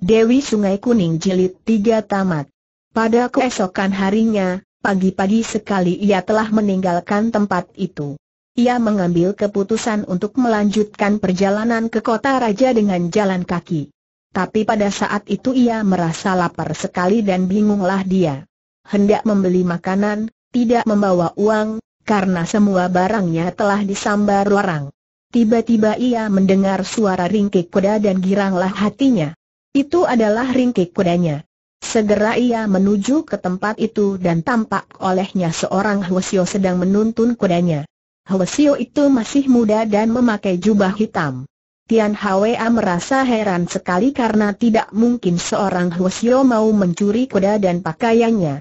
Dewi Sungai Kuning Jilid 3 Tamat. Pada keesokan harinya, pagi-pagi sekali ia telah meninggalkan tempat itu. Ia mengambil keputusan untuk melanjutkan perjalanan ke kota raja dengan jalan kaki. Tapi pada saat itu ia merasa lapar sekali dan bingunglah dia. Hendak membeli makanan, tidak membawa uang, karena semua barangnya telah disambar orang. Tiba-tiba ia mendengar suara ringkik kuda dan giranglah hatinya. Itu adalah ringkik kudanya. Segera ia menuju ke tempat itu dan tampak olehnya seorang Hwasyo sedang menuntun kudanya. Hwasyo itu masih muda dan memakai jubah hitam. Tian Hwa merasa heran sekali karena tidak mungkin seorang Hwasyo mau mencuri kuda dan pakaiannya.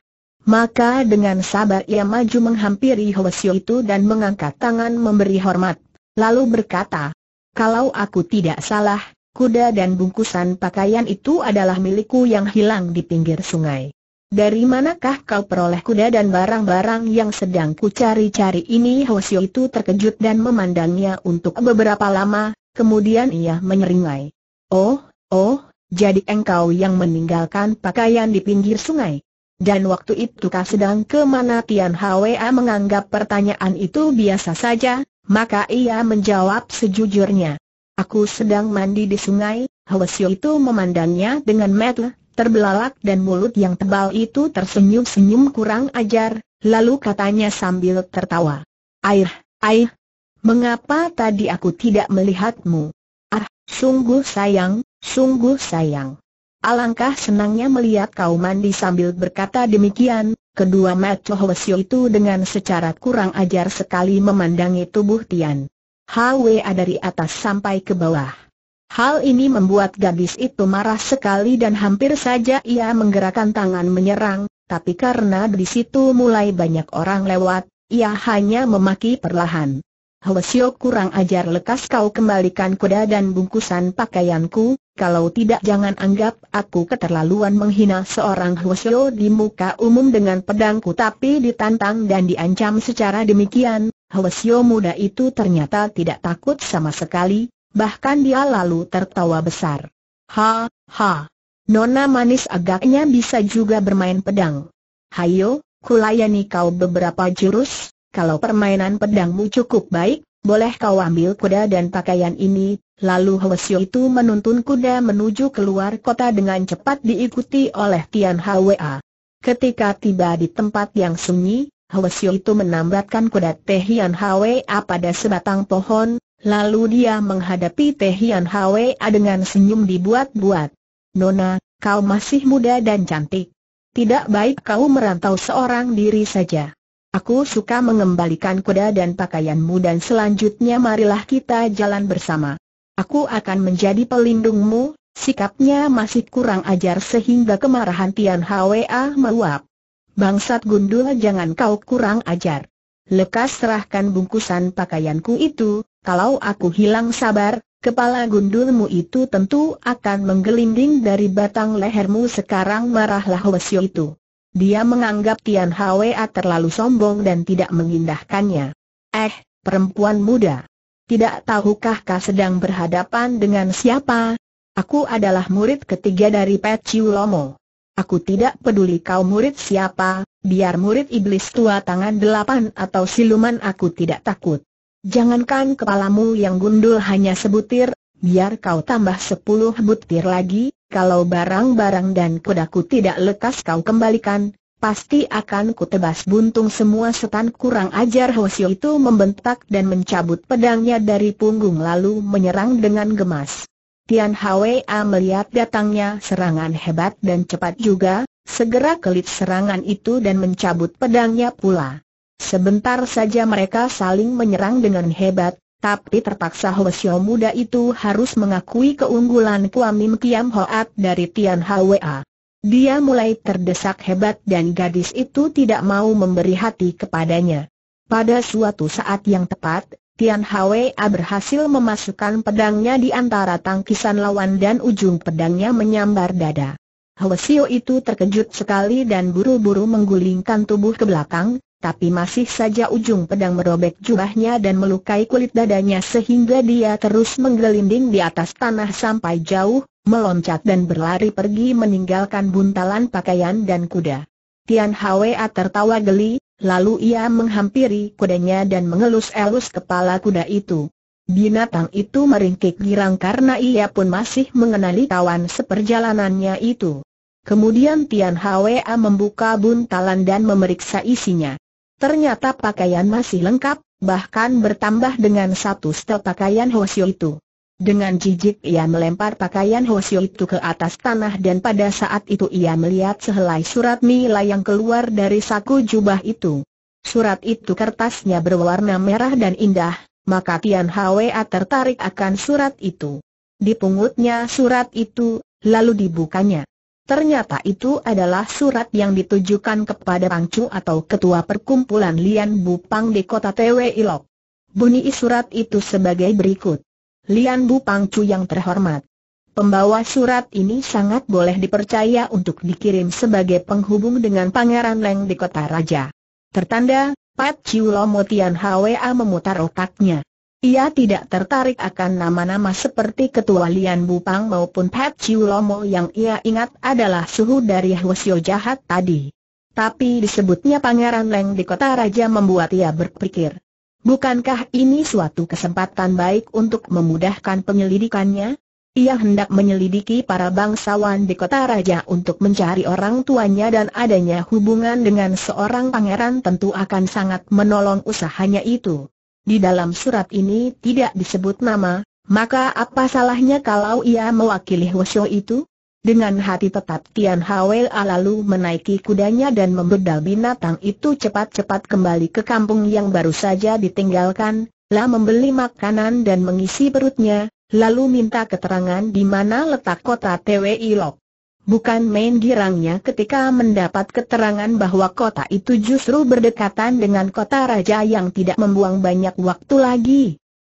Maka dengan sabar ia maju menghampiri Hwasyo itu dan mengangkat tangan memberi hormat, lalu berkata, Kalau aku tidak salah, kuda dan bungkusan pakaian itu adalah milikku yang hilang di pinggir sungai. Dari manakah kau peroleh kuda dan barang-barang yang sedang ku cari-cari ini? Hosio itu terkejut dan memandangnya untuk beberapa lama, kemudian ia menyeringai. Oh, oh, jadi engkau yang meninggalkan pakaian di pinggir sungai. Dan waktu itu kau sedang kemana Tian Hwa menganggap pertanyaan itu biasa saja, maka ia menjawab sejujurnya. Aku sedang mandi di sungai, Hwasio itu memandangnya dengan mata terbelalak dan mulut yang tebal itu tersenyum-senyum kurang ajar, lalu katanya sambil tertawa. Air, air, mengapa tadi aku tidak melihatmu? Ah, sungguh sayang, sungguh sayang. Alangkah senangnya melihat kau mandi sambil berkata demikian, kedua mata Hwasio itu dengan secara kurang ajar sekali memandangi tubuh Tian. HWA dari atas sampai ke bawah. Hal ini membuat gadis itu marah sekali dan hampir saja ia menggerakkan tangan menyerang, tapi karena di situ mulai banyak orang lewat, ia hanya memaki perlahan. Hwasyo kurang ajar lekas kau kembalikan kuda dan bungkusan pakaianku, kalau tidak jangan anggap aku keterlaluan menghina seorang Hwasyo di muka umum dengan pedangku tapi ditantang dan diancam secara demikian, Helesio muda itu ternyata tidak takut sama sekali, bahkan dia lalu tertawa besar. Ha, ha. Nona manis agaknya bisa juga bermain pedang. Hayo, kulayani kau beberapa jurus, kalau permainan pedangmu cukup baik, boleh kau ambil kuda dan pakaian ini. Lalu Hwasyo itu menuntun kuda menuju keluar kota dengan cepat diikuti oleh Tian Hwa. Ketika tiba di tempat yang sunyi, Hwasyo itu menambatkan kuda Tehian Hwa pada sebatang pohon, lalu dia menghadapi Tehian Hwa dengan senyum dibuat-buat. Nona, kau masih muda dan cantik. Tidak baik kau merantau seorang diri saja. Aku suka mengembalikan kuda dan pakaianmu dan selanjutnya marilah kita jalan bersama. Aku akan menjadi pelindungmu, sikapnya masih kurang ajar sehingga kemarahan Tian Hwa meluap. Bangsat gundul jangan kau kurang ajar. Lekas serahkan bungkusan pakaianku itu, kalau aku hilang sabar, kepala gundulmu itu tentu akan menggelinding dari batang lehermu sekarang marahlah Wesio itu. Dia menganggap Tian Hwa terlalu sombong dan tidak mengindahkannya. Eh, perempuan muda. Tidak tahukah kau sedang berhadapan dengan siapa? Aku adalah murid ketiga dari Pet Chiu Lomo. Aku tidak peduli kau murid siapa, biar murid iblis tua tangan delapan atau siluman aku tidak takut. Jangankan kepalamu yang gundul hanya sebutir, biar kau tambah sepuluh butir lagi, kalau barang-barang dan kudaku tidak lekas kau kembalikan, pasti akan kutebas buntung semua setan kurang ajar Hosio itu membentak dan mencabut pedangnya dari punggung lalu menyerang dengan gemas. Tian Hwa melihat datangnya serangan hebat dan cepat juga, segera kelit serangan itu dan mencabut pedangnya pula. Sebentar saja mereka saling menyerang dengan hebat, tapi terpaksa Hwasyo muda itu harus mengakui keunggulan Kuamim Kiam Hoat dari Tian Hwa. Dia mulai terdesak hebat dan gadis itu tidak mau memberi hati kepadanya. Pada suatu saat yang tepat, Tian Hwa berhasil memasukkan pedangnya di antara tangkisan lawan dan ujung pedangnya menyambar dada. Xiu itu terkejut sekali dan buru-buru menggulingkan tubuh ke belakang, tapi masih saja ujung pedang merobek jubahnya dan melukai kulit dadanya sehingga dia terus menggelinding di atas tanah sampai jauh, meloncat dan berlari pergi meninggalkan buntalan pakaian dan kuda. Tian Hwa tertawa geli, Lalu ia menghampiri kudanya dan mengelus-elus kepala kuda itu. Binatang itu meringkik girang karena ia pun masih mengenali kawan seperjalanannya itu. Kemudian Tian Hwa membuka buntalan dan memeriksa isinya. Ternyata pakaian masih lengkap, bahkan bertambah dengan satu setel pakaian Hoshio itu. Dengan jijik ia melempar pakaian Hosio itu ke atas tanah dan pada saat itu ia melihat sehelai surat mila yang keluar dari saku jubah itu. Surat itu kertasnya berwarna merah dan indah, maka Tian Hwa tertarik akan surat itu. Dipungutnya surat itu, lalu dibukanya. Ternyata itu adalah surat yang ditujukan kepada Pangcu atau Ketua Perkumpulan Lian Bupang di kota Tewe Ilok. Bunyi surat itu sebagai berikut. Lian Bu Pangcu yang terhormat. Pembawa surat ini sangat boleh dipercaya untuk dikirim sebagai penghubung dengan Pangeran Leng di kota raja. Tertanda, Pat Chiu Lomo Tian Hwa memutar otaknya. Ia tidak tertarik akan nama-nama seperti Ketua Lian Bu Pang maupun Pat Chiu Lomo yang ia ingat adalah suhu dari Hwasyo jahat tadi. Tapi disebutnya Pangeran Leng di kota raja membuat ia berpikir. Bukankah ini suatu kesempatan baik untuk memudahkan penyelidikannya? Ia hendak menyelidiki para bangsawan di kota raja untuk mencari orang tuanya dan adanya hubungan dengan seorang pangeran tentu akan sangat menolong usahanya itu. Di dalam surat ini tidak disebut nama, maka apa salahnya kalau ia mewakili Hwasyo itu? Dengan hati tetap Tian Hawel lalu menaiki kudanya dan membedal binatang itu cepat-cepat kembali ke kampung yang baru saja ditinggalkan, lah membeli makanan dan mengisi perutnya, lalu minta keterangan di mana letak kota TWI Lok. Bukan main girangnya ketika mendapat keterangan bahwa kota itu justru berdekatan dengan kota raja yang tidak membuang banyak waktu lagi.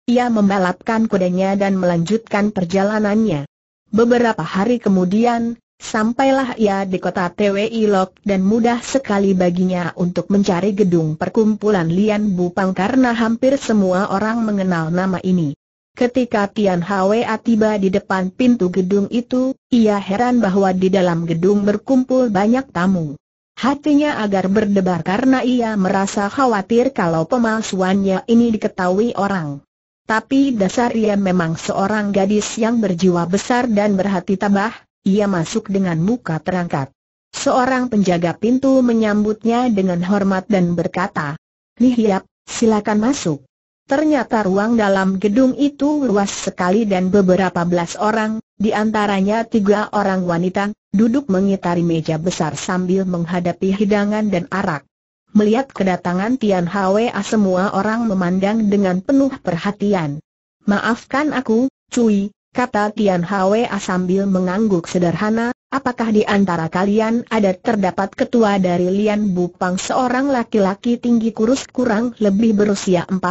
Ia membalapkan kudanya dan melanjutkan perjalanannya. Beberapa hari kemudian, sampailah ia di kota TWI Lok dan mudah sekali baginya untuk mencari gedung perkumpulan Lian Bupang karena hampir semua orang mengenal nama ini. Ketika Tian Hwa tiba di depan pintu gedung itu, ia heran bahwa di dalam gedung berkumpul banyak tamu. Hatinya agar berdebar karena ia merasa khawatir kalau pemalsuannya ini diketahui orang. Tapi dasar ia memang seorang gadis yang berjiwa besar dan berhati tabah, ia masuk dengan muka terangkat. Seorang penjaga pintu menyambutnya dengan hormat dan berkata, yap, silakan masuk. Ternyata ruang dalam gedung itu luas sekali dan beberapa belas orang, di antaranya tiga orang wanita, duduk mengitari meja besar sambil menghadapi hidangan dan arak. Melihat kedatangan Tian Hwa semua orang memandang dengan penuh perhatian. Maafkan aku, Cui, kata Tian Hwa sambil mengangguk sederhana, apakah di antara kalian ada terdapat ketua dari Lian Bupang seorang laki-laki tinggi kurus kurang lebih berusia 40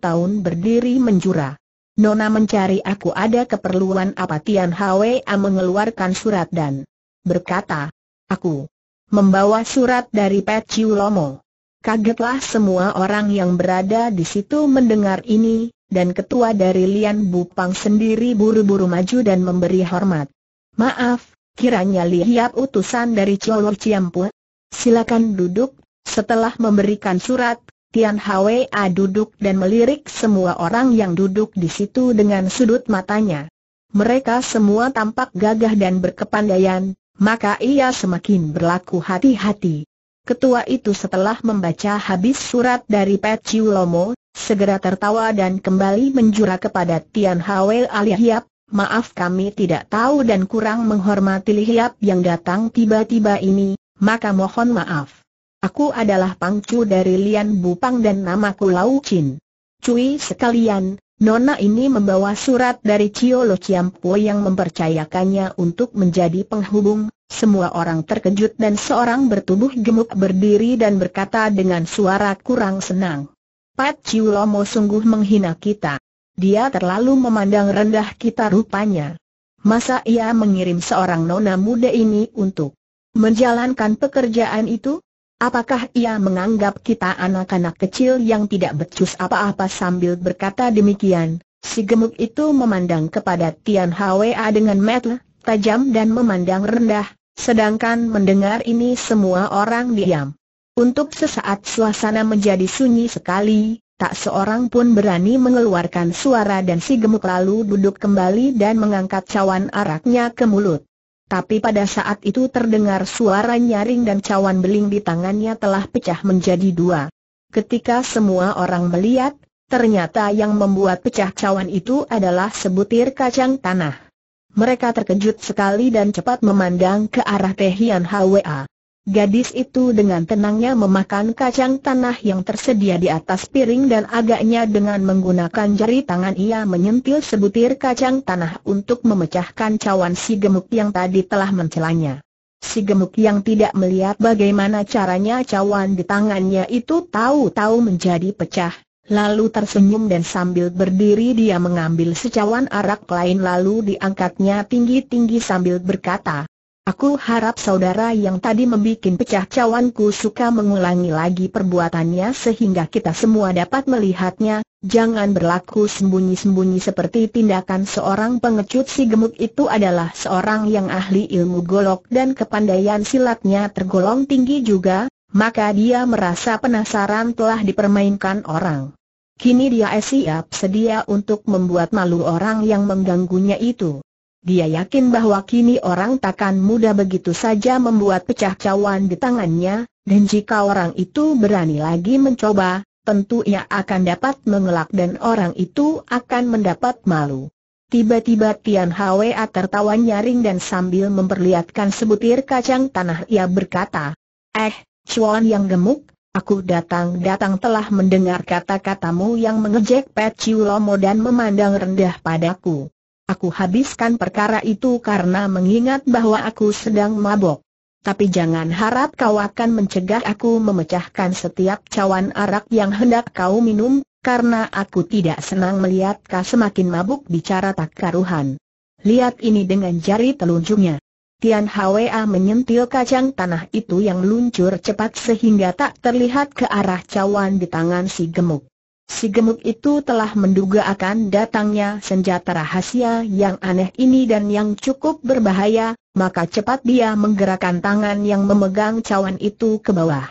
tahun berdiri menjura. Nona mencari aku ada keperluan apa Tian Hwa mengeluarkan surat dan berkata, aku membawa surat dari Lomo. Kagetlah semua orang yang berada di situ mendengar ini, dan ketua dari Lian Bupang sendiri buru-buru maju dan memberi hormat. Maaf, kiranya lihat utusan dari Cholor Ciampua. Silakan duduk, setelah memberikan surat, Tian Hwa duduk dan melirik semua orang yang duduk di situ dengan sudut matanya. Mereka semua tampak gagah dan berkepandaian, maka ia semakin berlaku hati-hati. Ketua itu setelah membaca habis surat dari Pet Chiu Lomo, segera tertawa dan kembali menjura kepada Tian Hwel Alihiap, maaf kami tidak tahu dan kurang menghormati Lihiap yang datang tiba-tiba ini, maka mohon maaf. Aku adalah Pangcu dari Lian Bupang dan namaku Lau Chin. Cui sekalian, Nona ini membawa surat dari Cio Lo Chiam Pue yang mempercayakannya untuk menjadi penghubung, semua orang terkejut dan seorang bertubuh gemuk berdiri dan berkata dengan suara kurang senang. Pat Cio lo Mo sungguh menghina kita. Dia terlalu memandang rendah kita rupanya. Masa ia mengirim seorang nona muda ini untuk menjalankan pekerjaan itu? Apakah ia menganggap kita anak-anak kecil yang tidak becus apa-apa sambil berkata demikian? Si gemuk itu memandang kepada Tian Hwa dengan mata tajam dan memandang rendah, sedangkan mendengar ini semua orang diam. Untuk sesaat suasana menjadi sunyi sekali, tak seorang pun berani mengeluarkan suara dan si gemuk lalu duduk kembali dan mengangkat cawan araknya ke mulut. Tapi pada saat itu terdengar suara nyaring dan cawan beling di tangannya telah pecah menjadi dua. Ketika semua orang melihat, ternyata yang membuat pecah cawan itu adalah sebutir kacang tanah. Mereka terkejut sekali dan cepat memandang ke arah Tehian Hwa. Gadis itu dengan tenangnya memakan kacang tanah yang tersedia di atas piring dan agaknya dengan menggunakan jari tangan ia menyentil sebutir kacang tanah untuk memecahkan cawan si gemuk yang tadi telah mencelanya. Si gemuk yang tidak melihat bagaimana caranya cawan di tangannya itu tahu-tahu menjadi pecah, lalu tersenyum dan sambil berdiri dia mengambil secawan arak lain lalu diangkatnya tinggi-tinggi sambil berkata, Aku harap saudara yang tadi membuat pecah cawanku suka mengulangi lagi perbuatannya sehingga kita semua dapat melihatnya, jangan berlaku sembunyi-sembunyi seperti tindakan seorang pengecut si gemuk itu adalah seorang yang ahli ilmu golok dan kepandaian silatnya tergolong tinggi juga, maka dia merasa penasaran telah dipermainkan orang. Kini dia siap sedia untuk membuat malu orang yang mengganggunya itu. Dia yakin bahwa kini orang takkan mudah begitu saja membuat pecah cawan di tangannya, dan jika orang itu berani lagi mencoba, tentu ia akan dapat mengelak dan orang itu akan mendapat malu. Tiba-tiba Tian Hwa tertawa nyaring dan sambil memperlihatkan sebutir kacang tanah ia berkata, Eh, cuan yang gemuk, aku datang-datang telah mendengar kata-katamu yang mengejek Pat Chiu Lomo dan memandang rendah padaku. Aku habiskan perkara itu karena mengingat bahwa aku sedang mabok. Tapi jangan harap kau akan mencegah aku memecahkan setiap cawan arak yang hendak kau minum, karena aku tidak senang melihat kau semakin mabuk bicara tak karuhan. Lihat ini dengan jari telunjuknya. Tian Hwa menyentil kacang tanah itu yang meluncur cepat sehingga tak terlihat ke arah cawan di tangan si gemuk. Si gemuk itu telah menduga akan datangnya senjata rahasia yang aneh ini dan yang cukup berbahaya, maka cepat dia menggerakkan tangan yang memegang cawan itu ke bawah.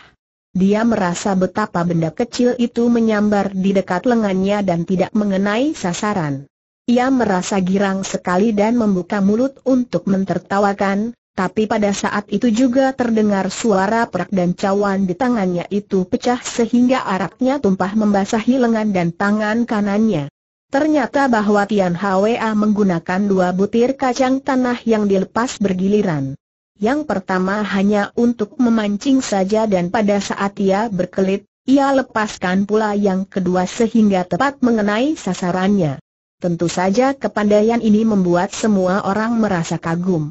Dia merasa betapa benda kecil itu menyambar di dekat lengannya dan tidak mengenai sasaran. Ia merasa girang sekali dan membuka mulut untuk mentertawakan, tapi pada saat itu juga terdengar suara perak dan cawan di tangannya itu pecah sehingga araknya tumpah membasahi lengan dan tangan kanannya. Ternyata bahwa Tian Hwa menggunakan dua butir kacang tanah yang dilepas bergiliran. Yang pertama hanya untuk memancing saja dan pada saat ia berkelit, ia lepaskan pula yang kedua sehingga tepat mengenai sasarannya. Tentu saja kepandaian ini membuat semua orang merasa kagum.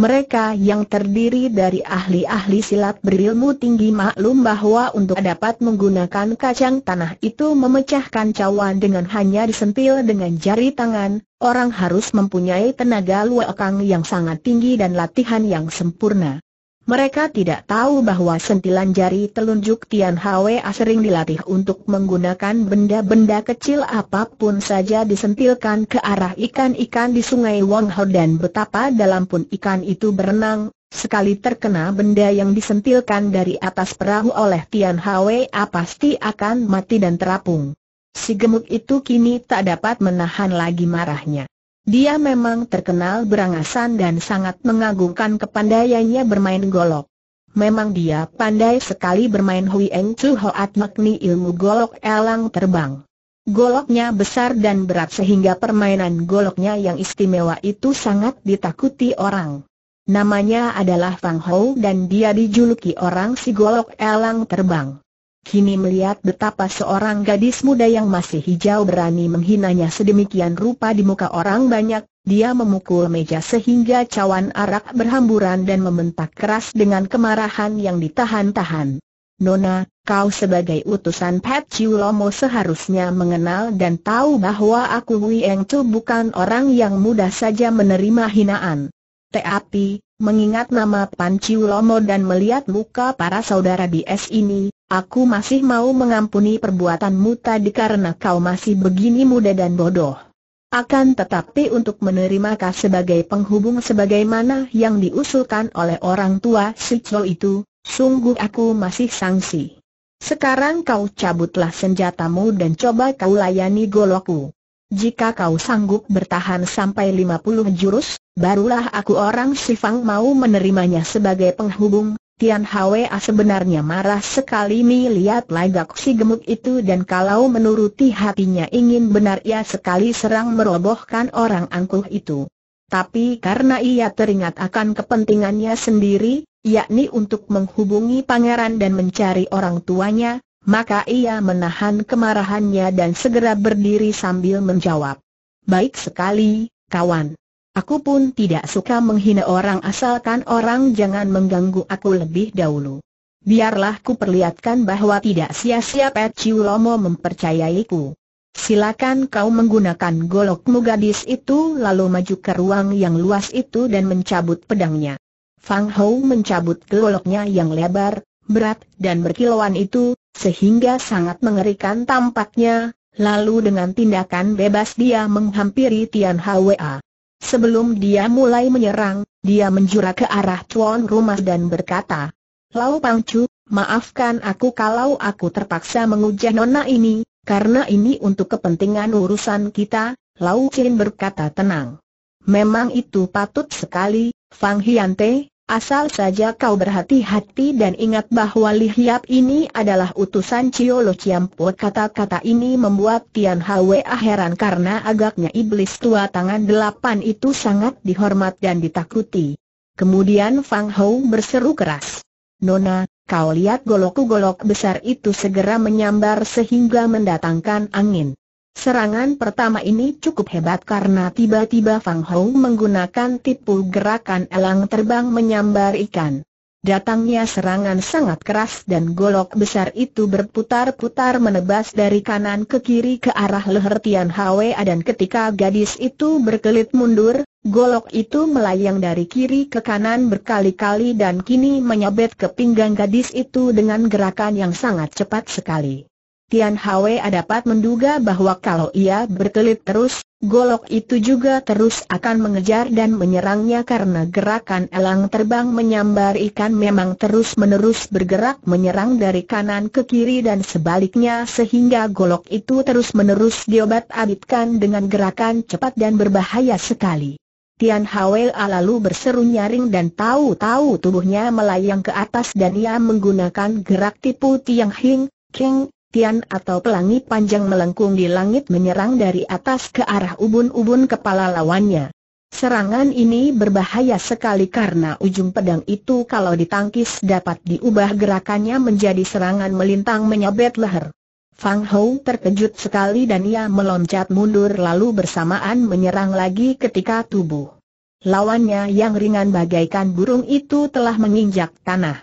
Mereka yang terdiri dari ahli-ahli silat berilmu tinggi maklum bahwa untuk dapat menggunakan kacang tanah itu memecahkan cawan dengan hanya disentil dengan jari tangan, orang harus mempunyai tenaga luakang yang sangat tinggi dan latihan yang sempurna. Mereka tidak tahu bahwa sentilan jari telunjuk Tian A sering dilatih untuk menggunakan benda-benda kecil apapun saja disentilkan ke arah ikan-ikan di sungai Wang Ho dan betapa dalam pun ikan itu berenang, sekali terkena benda yang disentilkan dari atas perahu oleh Tian A pasti akan mati dan terapung. Si gemuk itu kini tak dapat menahan lagi marahnya. Dia memang terkenal berangasan dan sangat mengagumkan kepandaiannya bermain golok. Memang dia pandai sekali bermain Hui Eng Chu Hoat makni ilmu golok elang terbang. Goloknya besar dan berat sehingga permainan goloknya yang istimewa itu sangat ditakuti orang. Namanya adalah Fang Hou dan dia dijuluki orang si golok elang terbang. Kini melihat betapa seorang gadis muda yang masih hijau berani menghinanya sedemikian rupa di muka orang banyak, dia memukul meja sehingga cawan arak berhamburan dan membentak keras dengan kemarahan yang ditahan-tahan. Nona, kau sebagai utusan Pat Chiu Lomo seharusnya mengenal dan tahu bahwa aku Wei Eng Chu bukan orang yang mudah saja menerima hinaan. Te mengingat nama Pan Ciulomo dan melihat muka para saudara di es ini, aku masih mau mengampuni perbuatanmu tadi karena kau masih begini muda dan bodoh. Akan tetapi untuk menerima kau sebagai penghubung sebagaimana yang diusulkan oleh orang tua si Cho itu, sungguh aku masih sangsi. Sekarang kau cabutlah senjatamu dan coba kau layani goloku. Jika kau sanggup bertahan sampai 50 jurus, Barulah aku orang Sifang mau menerimanya sebagai penghubung, Tian Hwa sebenarnya marah sekali melihat lagak si gemuk itu dan kalau menuruti hatinya ingin benar ia sekali serang merobohkan orang angkuh itu. Tapi karena ia teringat akan kepentingannya sendiri, yakni untuk menghubungi pangeran dan mencari orang tuanya, maka ia menahan kemarahannya dan segera berdiri sambil menjawab. Baik sekali, kawan. Aku pun tidak suka menghina orang asalkan orang jangan mengganggu aku lebih dahulu. Biarlah ku perlihatkan bahwa tidak sia-sia Pet Lomo mempercayaiku. Silakan kau menggunakan golokmu gadis itu lalu maju ke ruang yang luas itu dan mencabut pedangnya. Fang Hou mencabut goloknya yang lebar, berat dan berkilauan itu, sehingga sangat mengerikan tampaknya, lalu dengan tindakan bebas dia menghampiri Tian Hwa. Sebelum dia mulai menyerang, dia menjura ke arah tuan rumah dan berkata, Lau Pangcu, maafkan aku kalau aku terpaksa mengujah nona ini, karena ini untuk kepentingan urusan kita, Lau Chin berkata tenang. Memang itu patut sekali, Fang Hyante, Asal saja kau berhati-hati dan ingat bahwa Li ini adalah utusan Ciolo Ciamput Kata-kata ini membuat Tian Hwa heran karena agaknya iblis tua tangan delapan itu sangat dihormat dan ditakuti. Kemudian Fang Hou berseru keras. Nona, kau lihat golok golok besar itu segera menyambar sehingga mendatangkan angin. Serangan pertama ini cukup hebat karena tiba-tiba Fang Hou menggunakan tipu gerakan elang terbang menyambar ikan. Datangnya serangan sangat keras dan golok besar itu berputar-putar menebas dari kanan ke kiri ke arah leher Tian Hwa dan ketika gadis itu berkelit mundur, golok itu melayang dari kiri ke kanan berkali-kali dan kini menyabet ke pinggang gadis itu dengan gerakan yang sangat cepat sekali. Tian Hwe dapat menduga bahwa kalau ia berkelit terus, golok itu juga terus akan mengejar dan menyerangnya karena gerakan elang terbang menyambar ikan memang terus-menerus bergerak menyerang dari kanan ke kiri dan sebaliknya sehingga golok itu terus-menerus diobat-abitkan dengan gerakan cepat dan berbahaya sekali. Tian Hwel lalu berseru nyaring dan tahu-tahu tubuhnya melayang ke atas dan ia menggunakan gerak tipu Tiang Hing, King, Tian atau pelangi panjang melengkung di langit menyerang dari atas ke arah ubun-ubun kepala lawannya. Serangan ini berbahaya sekali karena ujung pedang itu kalau ditangkis dapat diubah gerakannya menjadi serangan melintang menyabet leher. Fang Hou terkejut sekali dan ia meloncat mundur lalu bersamaan menyerang lagi ketika tubuh lawannya yang ringan bagaikan burung itu telah menginjak tanah.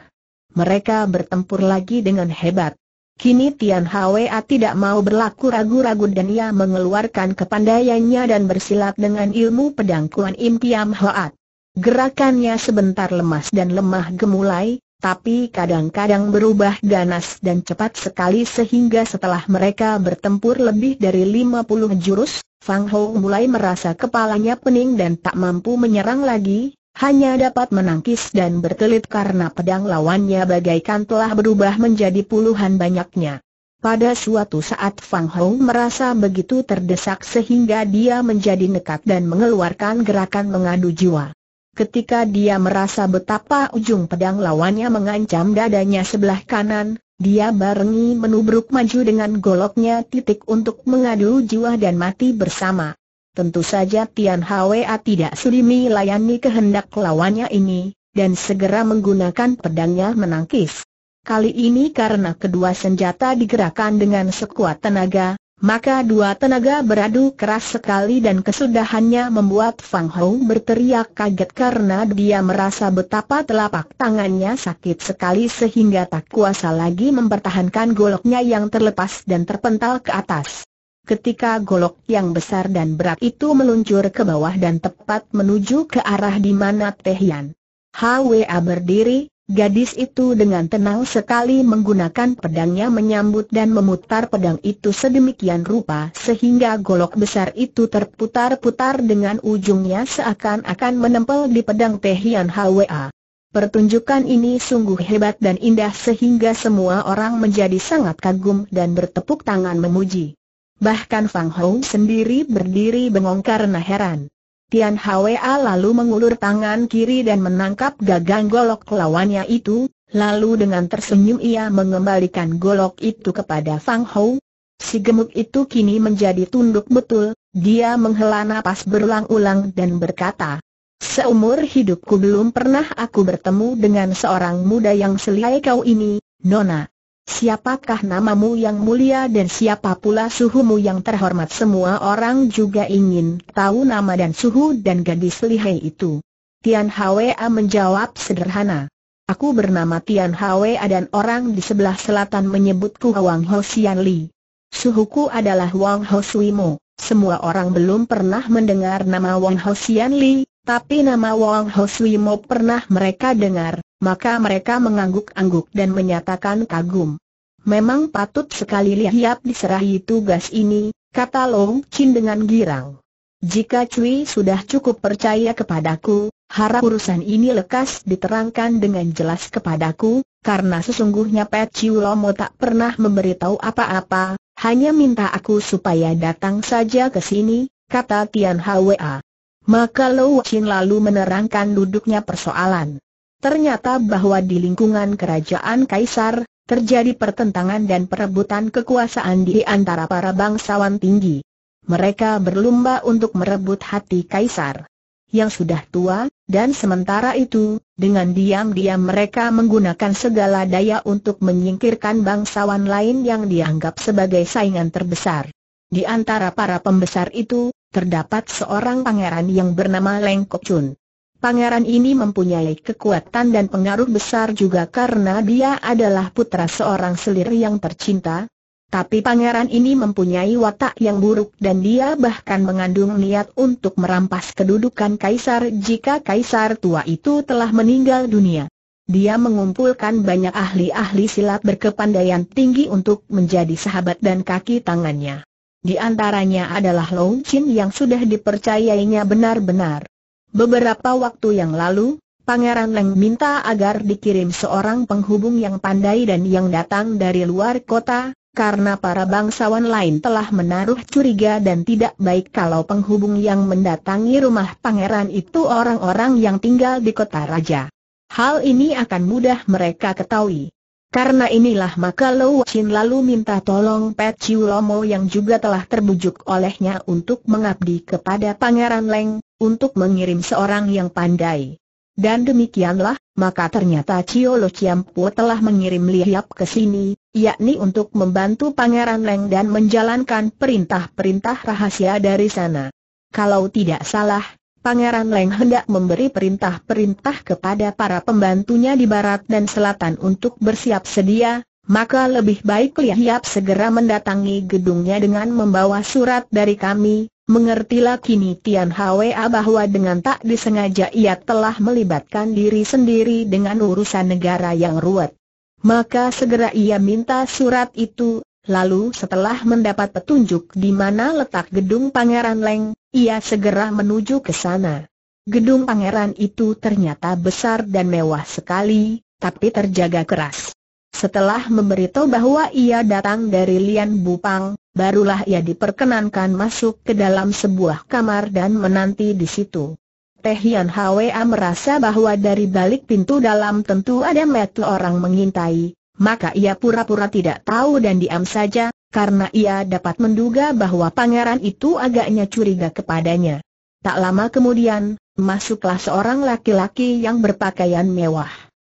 Mereka bertempur lagi dengan hebat. Kini Tian Hwa tidak mau berlaku ragu-ragu dan ia mengeluarkan kepandaiannya dan bersilat dengan ilmu pedang Kuan Im Tiam Hoat. Gerakannya sebentar lemas dan lemah gemulai, tapi kadang-kadang berubah ganas dan cepat sekali sehingga setelah mereka bertempur lebih dari 50 jurus, Fang Hou mulai merasa kepalanya pening dan tak mampu menyerang lagi, hanya dapat menangkis dan berkelit karena pedang lawannya bagaikan telah berubah menjadi puluhan banyaknya. Pada suatu saat Fang Hong merasa begitu terdesak sehingga dia menjadi nekat dan mengeluarkan gerakan mengadu jiwa. Ketika dia merasa betapa ujung pedang lawannya mengancam dadanya sebelah kanan, dia barengi menubruk maju dengan goloknya titik untuk mengadu jiwa dan mati bersama. Tentu saja Tian Hwa tidak sudi melayani kehendak lawannya ini, dan segera menggunakan pedangnya menangkis. Kali ini karena kedua senjata digerakkan dengan sekuat tenaga, maka dua tenaga beradu keras sekali dan kesudahannya membuat Fang Hou berteriak kaget karena dia merasa betapa telapak tangannya sakit sekali sehingga tak kuasa lagi mempertahankan goloknya yang terlepas dan terpental ke atas. Ketika golok yang besar dan berat itu meluncur ke bawah dan tepat menuju ke arah di mana Tehian HWA berdiri, gadis itu dengan tenang sekali menggunakan pedangnya menyambut dan memutar pedang itu sedemikian rupa sehingga golok besar itu terputar-putar dengan ujungnya seakan-akan menempel di pedang Tehian HWA. Pertunjukan ini sungguh hebat dan indah sehingga semua orang menjadi sangat kagum dan bertepuk tangan memuji. Bahkan Fang Hou sendiri berdiri bengong karena heran. Tian Hwa lalu mengulur tangan kiri dan menangkap gagang golok lawannya itu, lalu dengan tersenyum ia mengembalikan golok itu kepada Fang Hou. Si gemuk itu kini menjadi tunduk betul, dia menghela napas berulang-ulang dan berkata, Seumur hidupku belum pernah aku bertemu dengan seorang muda yang selihai kau ini, Nona. Siapakah namamu yang mulia dan siapa pula suhumu yang terhormat Semua orang juga ingin tahu nama dan suhu dan gadis lihai itu Tian Hwa menjawab sederhana Aku bernama Tian Hwa dan orang di sebelah selatan menyebutku Wang Ho Xian Li Suhuku adalah Wang Ho Mo. Semua orang belum pernah mendengar nama Wang Ho Xian Li Tapi nama Wang Ho Mo pernah mereka dengar maka mereka mengangguk-angguk dan menyatakan kagum. Memang patut sekali lihat diserahi tugas ini, kata Long Chin dengan girang. Jika Cui sudah cukup percaya kepadaku, harap urusan ini lekas diterangkan dengan jelas kepadaku, karena sesungguhnya Pet Chiu Lomo tak pernah memberitahu apa-apa, hanya minta aku supaya datang saja ke sini, kata Tian Hwa. Maka Lou Chin lalu menerangkan duduknya persoalan. Ternyata bahwa di lingkungan kerajaan Kaisar, terjadi pertentangan dan perebutan kekuasaan di antara para bangsawan tinggi. Mereka berlumba untuk merebut hati Kaisar yang sudah tua, dan sementara itu, dengan diam-diam mereka menggunakan segala daya untuk menyingkirkan bangsawan lain yang dianggap sebagai saingan terbesar. Di antara para pembesar itu, terdapat seorang pangeran yang bernama Leng Kok Chun. Pangeran ini mempunyai kekuatan dan pengaruh besar juga karena dia adalah putra seorang selir yang tercinta, tapi pangeran ini mempunyai watak yang buruk dan dia bahkan mengandung niat untuk merampas kedudukan kaisar jika kaisar tua itu telah meninggal dunia. Dia mengumpulkan banyak ahli-ahli silat berkepandaian tinggi untuk menjadi sahabat dan kaki tangannya. Di antaranya adalah Long Chin yang sudah dipercayainya benar-benar. Beberapa waktu yang lalu, Pangeran Leng minta agar dikirim seorang penghubung yang pandai dan yang datang dari luar kota, karena para bangsawan lain telah menaruh curiga dan tidak baik kalau penghubung yang mendatangi rumah pangeran itu orang-orang yang tinggal di kota raja. Hal ini akan mudah mereka ketahui. Karena inilah maka Lo Chin lalu minta tolong Pet Chiu Lomo yang juga telah terbujuk olehnya untuk mengabdi kepada Pangeran Leng, untuk mengirim seorang yang pandai. Dan demikianlah, maka ternyata Chiam Po telah mengirim Liap ke sini, yakni untuk membantu Pangeran Leng dan menjalankan perintah-perintah rahasia dari sana. Kalau tidak salah, Pangeran Leng hendak memberi perintah-perintah kepada para pembantunya di barat dan selatan untuk bersiap sedia, maka lebih baik Liap segera mendatangi gedungnya dengan membawa surat dari kami, Mengertilah kini Tian Hwa bahwa dengan tak disengaja ia telah melibatkan diri sendiri dengan urusan negara yang ruwet. Maka segera ia minta surat itu, lalu setelah mendapat petunjuk di mana letak gedung Pangeran Leng, ia segera menuju ke sana. Gedung pangeran itu ternyata besar dan mewah sekali, tapi terjaga keras. Setelah memberitahu bahwa ia datang dari Lian Bupang, barulah ia diperkenankan masuk ke dalam sebuah kamar dan menanti di situ. Teh Yan Hwa merasa bahwa dari balik pintu dalam tentu ada metu orang mengintai, maka ia pura-pura tidak tahu dan diam saja, karena ia dapat menduga bahwa pangeran itu agaknya curiga kepadanya. Tak lama kemudian, masuklah seorang laki-laki yang berpakaian mewah.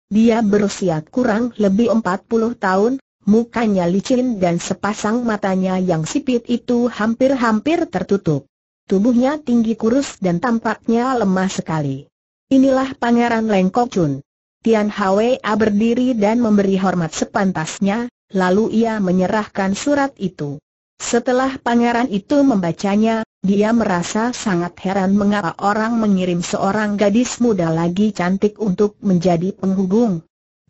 Dia berusia kurang lebih 40 tahun, mukanya licin dan sepasang matanya yang sipit itu hampir-hampir tertutup. Tubuhnya tinggi kurus dan tampaknya lemah sekali. Inilah Pangeran Lengkok Chun. Tian Hwa berdiri dan memberi hormat sepantasnya, lalu ia menyerahkan surat itu. Setelah pangeran itu membacanya, dia merasa sangat heran mengapa orang mengirim seorang gadis muda lagi cantik untuk menjadi penghubung.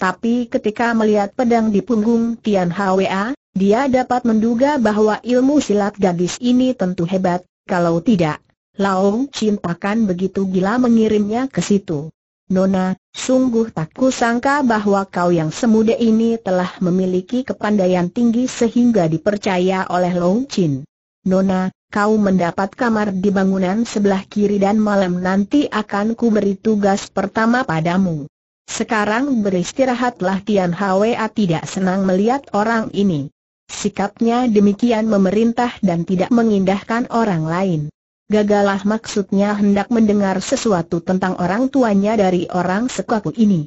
Tapi ketika melihat pedang di punggung Tian Hwa, dia dapat menduga bahwa ilmu silat gadis ini tentu hebat, kalau tidak, Lao Cintakan begitu gila mengirimnya ke situ. Nona, sungguh tak kusangka bahwa kau yang semuda ini telah memiliki kepandaian tinggi sehingga dipercaya oleh Long Chin. Nona, kau mendapat kamar di bangunan sebelah kiri dan malam nanti akan ku kuberi tugas pertama padamu. Sekarang beristirahatlah Tian Hwa tidak senang melihat orang ini. Sikapnya demikian memerintah dan tidak mengindahkan orang lain. Gagalah maksudnya hendak mendengar sesuatu tentang orang tuanya dari orang sekaku ini.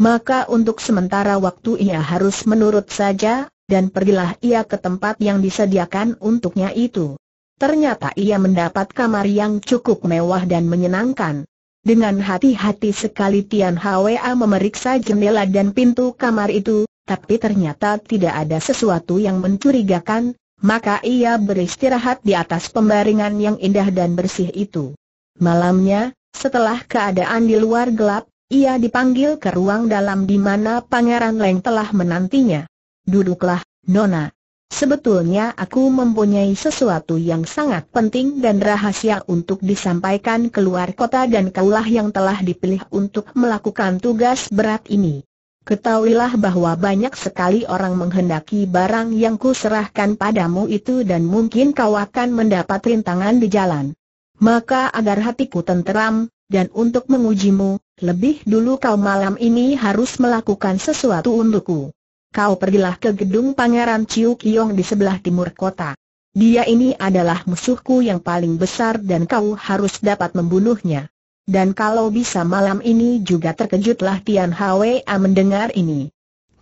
Maka untuk sementara waktu ia harus menurut saja, dan pergilah ia ke tempat yang disediakan untuknya itu. Ternyata ia mendapat kamar yang cukup mewah dan menyenangkan. Dengan hati-hati sekali Tian Hwa memeriksa jendela dan pintu kamar itu, tapi ternyata tidak ada sesuatu yang mencurigakan, maka ia beristirahat di atas pembaringan yang indah dan bersih itu. Malamnya, setelah keadaan di luar gelap, ia dipanggil ke ruang dalam di mana Pangeran Leng telah menantinya. Duduklah, Nona, Sebetulnya aku mempunyai sesuatu yang sangat penting dan rahasia untuk disampaikan keluar kota dan kaulah yang telah dipilih untuk melakukan tugas berat ini. Ketahuilah bahwa banyak sekali orang menghendaki barang yang kuserahkan padamu itu dan mungkin kau akan mendapat rintangan di jalan. Maka agar hatiku tenteram, dan untuk mengujimu, lebih dulu kau malam ini harus melakukan sesuatu untukku kau pergilah ke gedung Pangeran Chiu Kiong di sebelah timur kota. Dia ini adalah musuhku yang paling besar dan kau harus dapat membunuhnya. Dan kalau bisa malam ini juga terkejutlah Tian Hwa mendengar ini.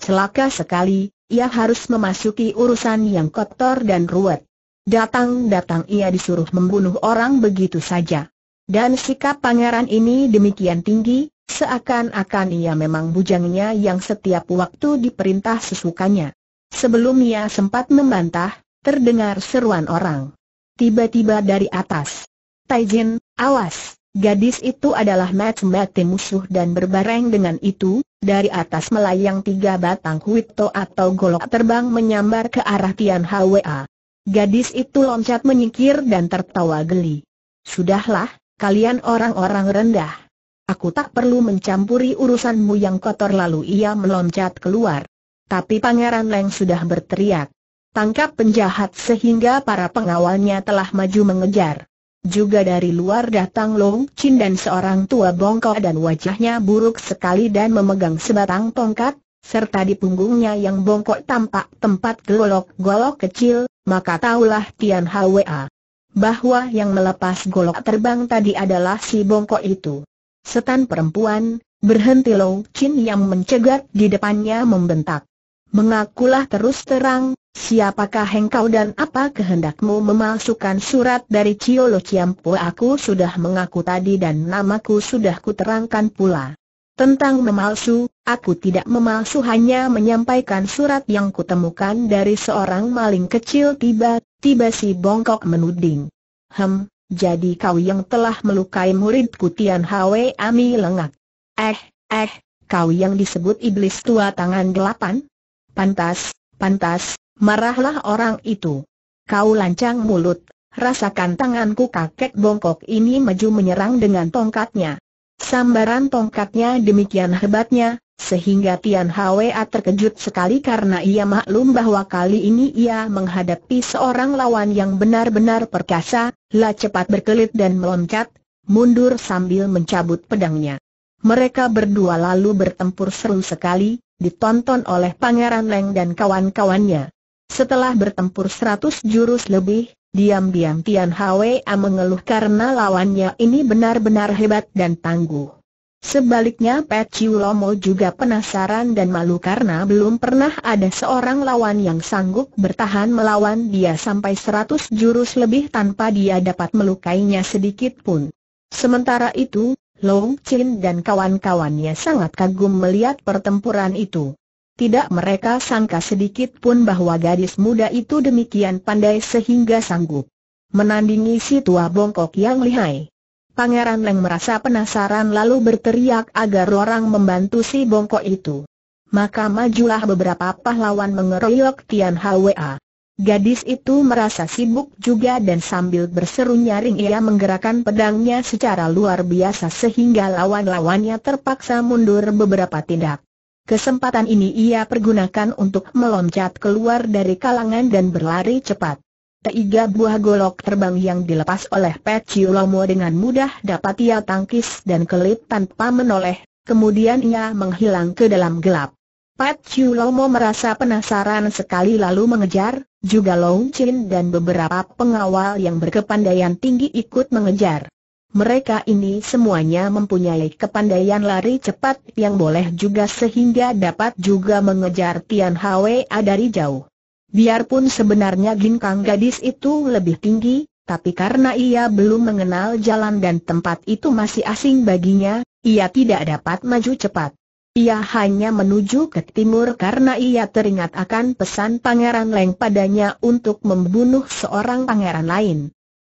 Celaka sekali, ia harus memasuki urusan yang kotor dan ruwet. Datang-datang ia disuruh membunuh orang begitu saja. Dan sikap pangeran ini demikian tinggi, Seakan-akan ia memang bujangnya yang setiap waktu diperintah sesukanya. Sebelum ia sempat membantah, terdengar seruan orang. Tiba-tiba dari atas. Taijin, awas! Gadis itu adalah match mati musuh dan berbareng dengan itu, dari atas melayang tiga batang huito atau golok terbang menyambar ke arah Tian Hwa. Gadis itu loncat menyingkir dan tertawa geli. Sudahlah, kalian orang-orang rendah. Aku tak perlu mencampuri urusanmu yang kotor lalu ia meloncat keluar. Tapi Pangeran Leng sudah berteriak. Tangkap penjahat sehingga para pengawalnya telah maju mengejar. Juga dari luar datang Long Chin dan seorang tua bongkok dan wajahnya buruk sekali dan memegang sebatang tongkat, serta di punggungnya yang bongkok tampak tempat golok-golok kecil, maka taulah Tian Hwa bahwa yang melepas golok terbang tadi adalah si bongkok itu. Setan perempuan, berhenti Lou Chin yang mencegat di depannya membentak. Mengakulah terus terang, siapakah engkau dan apa kehendakmu memalsukan surat dari Cio Chiam Po? aku sudah mengaku tadi dan namaku sudah kuterangkan pula. Tentang memalsu, aku tidak memalsu hanya menyampaikan surat yang kutemukan dari seorang maling kecil tiba-tiba si bongkok menuding. Hem, jadi kau yang telah melukai murid Kutian Hwe Ami lengak. Eh, eh, kau yang disebut iblis tua tangan delapan? Pantas, pantas, marahlah orang itu. Kau lancang mulut, rasakan tanganku kakek bongkok ini maju menyerang dengan tongkatnya. Sambaran tongkatnya demikian hebatnya, sehingga Tian Hwa terkejut sekali karena ia maklum bahwa kali ini ia menghadapi seorang lawan yang benar-benar perkasa, La cepat berkelit dan meloncat, mundur sambil mencabut pedangnya. Mereka berdua lalu bertempur seru sekali, ditonton oleh Pangeran Leng dan kawan-kawannya. Setelah bertempur seratus jurus lebih, Diam-diam Tian Hwa mengeluh karena lawannya ini benar-benar hebat dan tangguh. Sebaliknya Pet Chiu Lomo juga penasaran dan malu karena belum pernah ada seorang lawan yang sanggup bertahan melawan dia sampai seratus jurus lebih tanpa dia dapat melukainya sedikit pun. Sementara itu, Long Chin dan kawan-kawannya sangat kagum melihat pertempuran itu. Tidak mereka sangka sedikit pun bahwa gadis muda itu demikian pandai sehingga sanggup menandingi si tua bongkok yang lihai. Pangeran Leng merasa penasaran lalu berteriak agar orang membantu si bongkok itu. Maka majulah beberapa pahlawan mengeroyok Tian Hwa. Gadis itu merasa sibuk juga dan sambil berseru nyaring ia menggerakkan pedangnya secara luar biasa sehingga lawan-lawannya terpaksa mundur beberapa tindak. Kesempatan ini ia pergunakan untuk meloncat keluar dari kalangan dan berlari cepat. Tiga buah golok terbang yang dilepas oleh Pat Lomo dengan mudah dapat ia tangkis dan kelip tanpa menoleh, kemudian ia menghilang ke dalam gelap. Pat Lomo merasa penasaran sekali lalu mengejar, juga Long Chin dan beberapa pengawal yang berkepandaian tinggi ikut mengejar. Mereka ini semuanya mempunyai kepandaian lari cepat yang boleh juga sehingga dapat juga mengejar Tian Hwa dari jauh. Biarpun sebenarnya ginkang gadis itu lebih tinggi, tapi karena ia belum mengenal jalan dan tempat itu masih asing baginya, ia tidak dapat maju cepat. Ia hanya menuju ke timur karena ia teringat akan pesan Pangeran Leng padanya untuk membunuh seorang pangeran lain.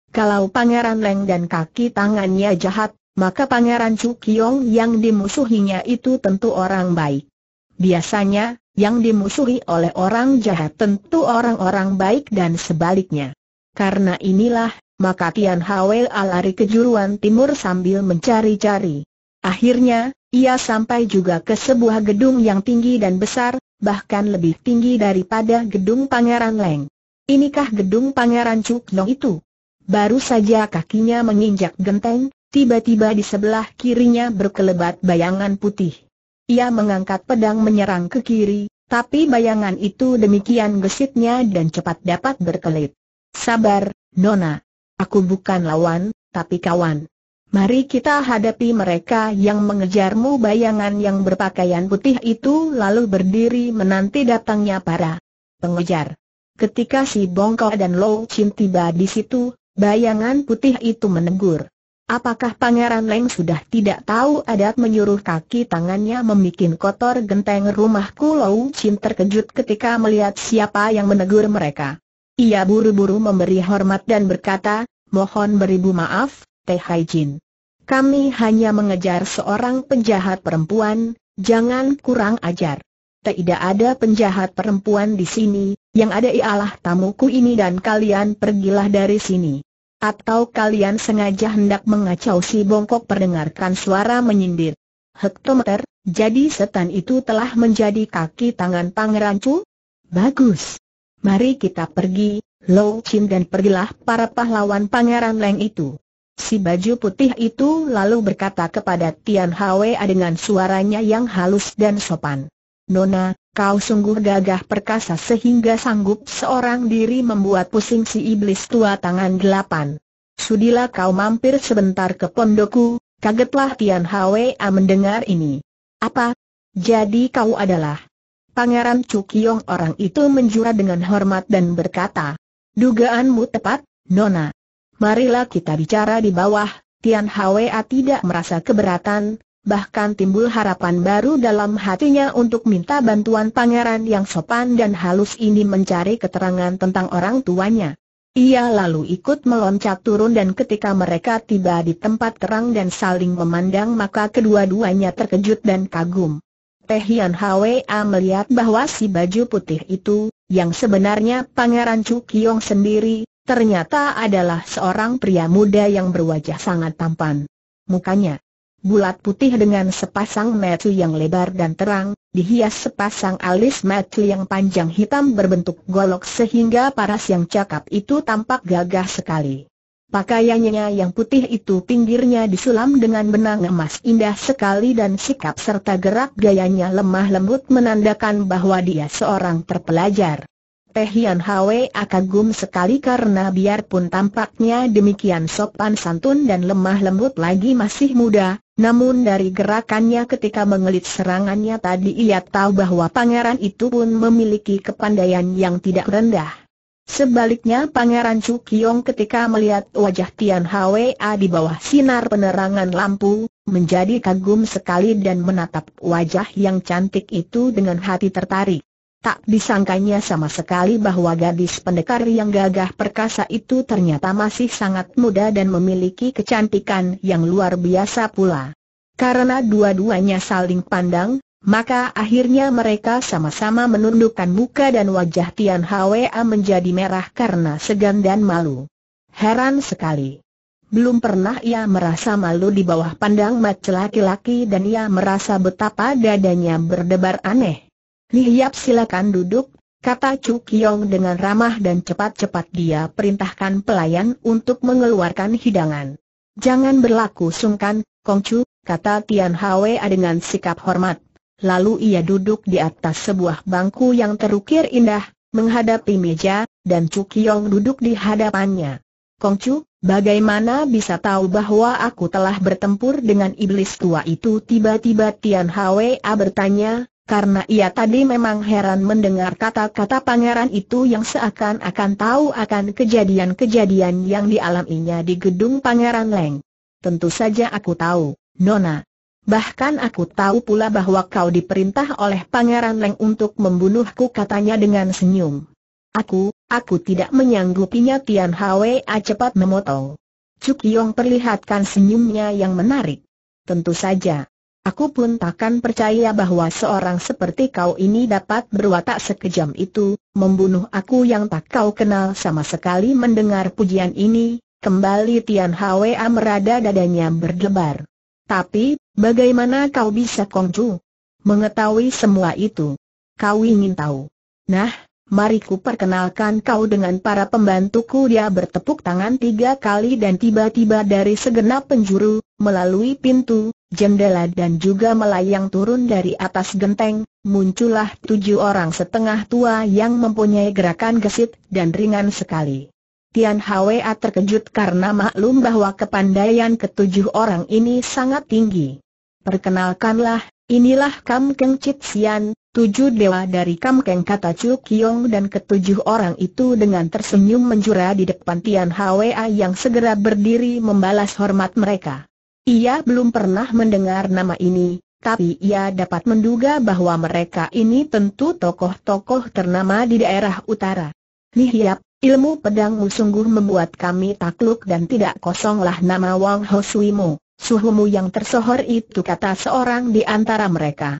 Kalau Pangeran Leng dan kaki tangannya jahat, maka Pangeran Chu Kiong yang dimusuhinya itu tentu orang baik. Biasanya, yang dimusuhi oleh orang jahat tentu orang-orang baik dan sebaliknya. Karena inilah, maka Tian Hwel lari ke juruan timur sambil mencari-cari. Akhirnya, ia sampai juga ke sebuah gedung yang tinggi dan besar, bahkan lebih tinggi daripada gedung Pangeran Leng. Inikah gedung Pangeran Chu Kiong itu? Baru saja kakinya menginjak genteng, tiba-tiba di sebelah kirinya berkelebat bayangan putih. Ia mengangkat pedang menyerang ke kiri, tapi bayangan itu demikian gesitnya dan cepat dapat berkelit. Sabar, Nona. Aku bukan lawan, tapi kawan. Mari kita hadapi mereka yang mengejarmu bayangan yang berpakaian putih itu lalu berdiri menanti datangnya para pengejar. Ketika si Bongkau dan Lo Chin tiba di situ, Bayangan putih itu menegur. Apakah Pangeran Leng sudah tidak tahu adat menyuruh kaki tangannya membuat kotor genteng rumahku Lou Chin terkejut ketika melihat siapa yang menegur mereka. Ia buru-buru memberi hormat dan berkata, mohon beribu maaf, Teh Hai Jin. Kami hanya mengejar seorang penjahat perempuan, jangan kurang ajar. Tidak ada penjahat perempuan di sini, yang ada ialah tamuku ini dan kalian pergilah dari sini. Atau kalian sengaja hendak mengacau si bongkok perdengarkan suara menyindir. Hektometer, jadi setan itu telah menjadi kaki tangan Pangeran Bagus. Mari kita pergi, Lo Chin dan pergilah para pahlawan Pangeran Leng itu. Si baju putih itu lalu berkata kepada Tian Hwa dengan suaranya yang halus dan sopan. Nona, kau sungguh gagah perkasa sehingga sanggup seorang diri membuat pusing si iblis tua tangan delapan. Sudilah kau mampir sebentar ke pondokku, kagetlah Tian Hwa mendengar ini. Apa? Jadi kau adalah? Pangeran Cukiong orang itu menjura dengan hormat dan berkata, Dugaanmu tepat, Nona. Marilah kita bicara di bawah, Tian Hwa tidak merasa keberatan, bahkan timbul harapan baru dalam hatinya untuk minta bantuan pangeran yang sopan dan halus ini mencari keterangan tentang orang tuanya. Ia lalu ikut meloncat turun dan ketika mereka tiba di tempat terang dan saling memandang maka kedua-duanya terkejut dan kagum. Tehian Hian Hwa melihat bahwa si baju putih itu, yang sebenarnya Pangeran Chu Kiong sendiri, ternyata adalah seorang pria muda yang berwajah sangat tampan. Mukanya bulat putih dengan sepasang mata yang lebar dan terang, dihias sepasang alis mata yang panjang hitam berbentuk golok sehingga paras yang cakap itu tampak gagah sekali. Pakaiannya yang putih itu pinggirnya disulam dengan benang emas indah sekali dan sikap serta gerak gayanya lemah lembut menandakan bahwa dia seorang terpelajar. Teh Hian Hwe kagum sekali karena biarpun tampaknya demikian sopan santun dan lemah lembut lagi masih muda, namun dari gerakannya ketika mengelit serangannya tadi ia tahu bahwa pangeran itu pun memiliki kepandaian yang tidak rendah. Sebaliknya Pangeran Chu Kiong ketika melihat wajah Tian A di bawah sinar penerangan lampu, menjadi kagum sekali dan menatap wajah yang cantik itu dengan hati tertarik. Tak disangkanya sama sekali bahwa gadis pendekar yang gagah perkasa itu ternyata masih sangat muda dan memiliki kecantikan yang luar biasa pula. Karena dua-duanya saling pandang, maka akhirnya mereka sama-sama menundukkan muka dan wajah Tian Hwa menjadi merah karena segan dan malu. Heran sekali. Belum pernah ia merasa malu di bawah pandang mata laki-laki dan ia merasa betapa dadanya berdebar aneh. Lihiap silakan duduk, kata Chu Kiong dengan ramah dan cepat-cepat dia perintahkan pelayan untuk mengeluarkan hidangan. Jangan berlaku sungkan, Kong Chu, kata Tian Hwa dengan sikap hormat. Lalu ia duduk di atas sebuah bangku yang terukir indah, menghadapi meja, dan Chu Kiong duduk di hadapannya. Kong Chu, bagaimana bisa tahu bahwa aku telah bertempur dengan iblis tua itu? Tiba-tiba Tian Hwa bertanya, karena ia tadi memang heran mendengar kata-kata pangeran itu yang seakan-akan tahu akan kejadian-kejadian yang dialaminya di gedung pangeran Leng. Tentu saja aku tahu, Nona. Bahkan aku tahu pula bahwa kau diperintah oleh pangeran Leng untuk membunuhku katanya dengan senyum. Aku, aku tidak menyanggupinya Tian Hwa cepat memotong. Cuk Yong perlihatkan senyumnya yang menarik. Tentu saja, Aku pun takkan percaya bahwa seorang seperti kau ini dapat berwatak sekejam itu, membunuh aku yang tak kau kenal sama sekali mendengar pujian ini, kembali Tian Hwa merada dadanya berdebar. Tapi, bagaimana kau bisa kongju Mengetahui semua itu? Kau ingin tahu? Nah, mari ku perkenalkan kau dengan para pembantuku dia bertepuk tangan tiga kali dan tiba-tiba dari segenap penjuru, melalui pintu, jendela dan juga melayang turun dari atas genteng, muncullah tujuh orang setengah tua yang mempunyai gerakan gesit dan ringan sekali. Tian Hwa terkejut karena maklum bahwa kepandaian ketujuh orang ini sangat tinggi. Perkenalkanlah, inilah Kam Keng Chit Sian, Tujuh dewa dari Kamkeng kata Chu Kiong dan ketujuh orang itu dengan tersenyum menjura di depan Tian Hwa yang segera berdiri membalas hormat mereka. Ia belum pernah mendengar nama ini, tapi ia dapat menduga bahwa mereka ini tentu tokoh-tokoh ternama di daerah utara. Nihiap, ilmu pedangmu sungguh membuat kami takluk dan tidak kosonglah nama Wang Hosuimu, suhumu yang tersohor itu kata seorang di antara mereka.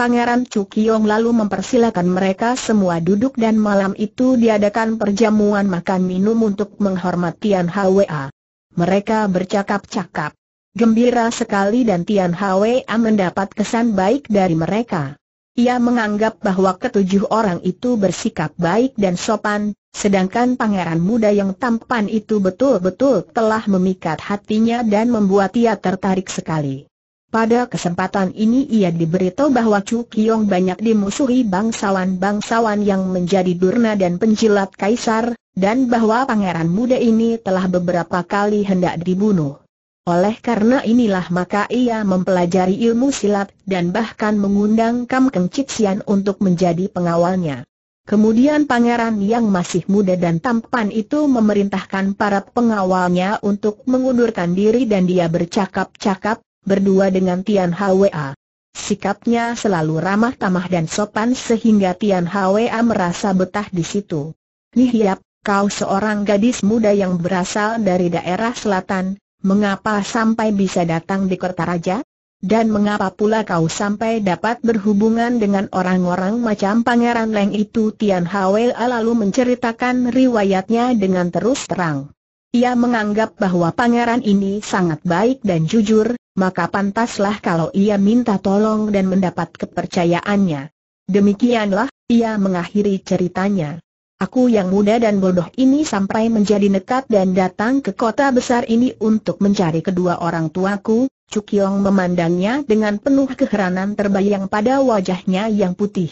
Pangeran Cukyong lalu mempersilakan mereka semua duduk dan malam itu diadakan perjamuan makan minum untuk menghormat Tian Hwa. Mereka bercakap-cakap. Gembira sekali dan Tian Hwa mendapat kesan baik dari mereka. Ia menganggap bahwa ketujuh orang itu bersikap baik dan sopan, sedangkan pangeran muda yang tampan itu betul-betul telah memikat hatinya dan membuat ia tertarik sekali. Pada kesempatan ini ia diberitahu bahwa Chu Kiong banyak dimusuhi bangsawan-bangsawan yang menjadi durna dan penjilat kaisar, dan bahwa pangeran muda ini telah beberapa kali hendak dibunuh. Oleh karena inilah maka ia mempelajari ilmu silat dan bahkan mengundang Kam Keng Cixian untuk menjadi pengawalnya. Kemudian pangeran yang masih muda dan tampan itu memerintahkan para pengawalnya untuk mengundurkan diri dan dia bercakap-cakap berdua dengan Tian Hwa. Sikapnya selalu ramah tamah dan sopan sehingga Tian Hwa merasa betah di situ. Nihiap, kau seorang gadis muda yang berasal dari daerah selatan, mengapa sampai bisa datang di kota raja? Dan mengapa pula kau sampai dapat berhubungan dengan orang-orang macam Pangeran Leng itu Tian Hwa lalu menceritakan riwayatnya dengan terus terang. Ia menganggap bahwa pangeran ini sangat baik dan jujur, maka pantaslah kalau ia minta tolong dan mendapat kepercayaannya. Demikianlah, ia mengakhiri ceritanya. Aku yang muda dan bodoh ini sampai menjadi nekat dan datang ke kota besar ini untuk mencari kedua orang tuaku, Cukyong memandangnya dengan penuh keheranan terbayang pada wajahnya yang putih.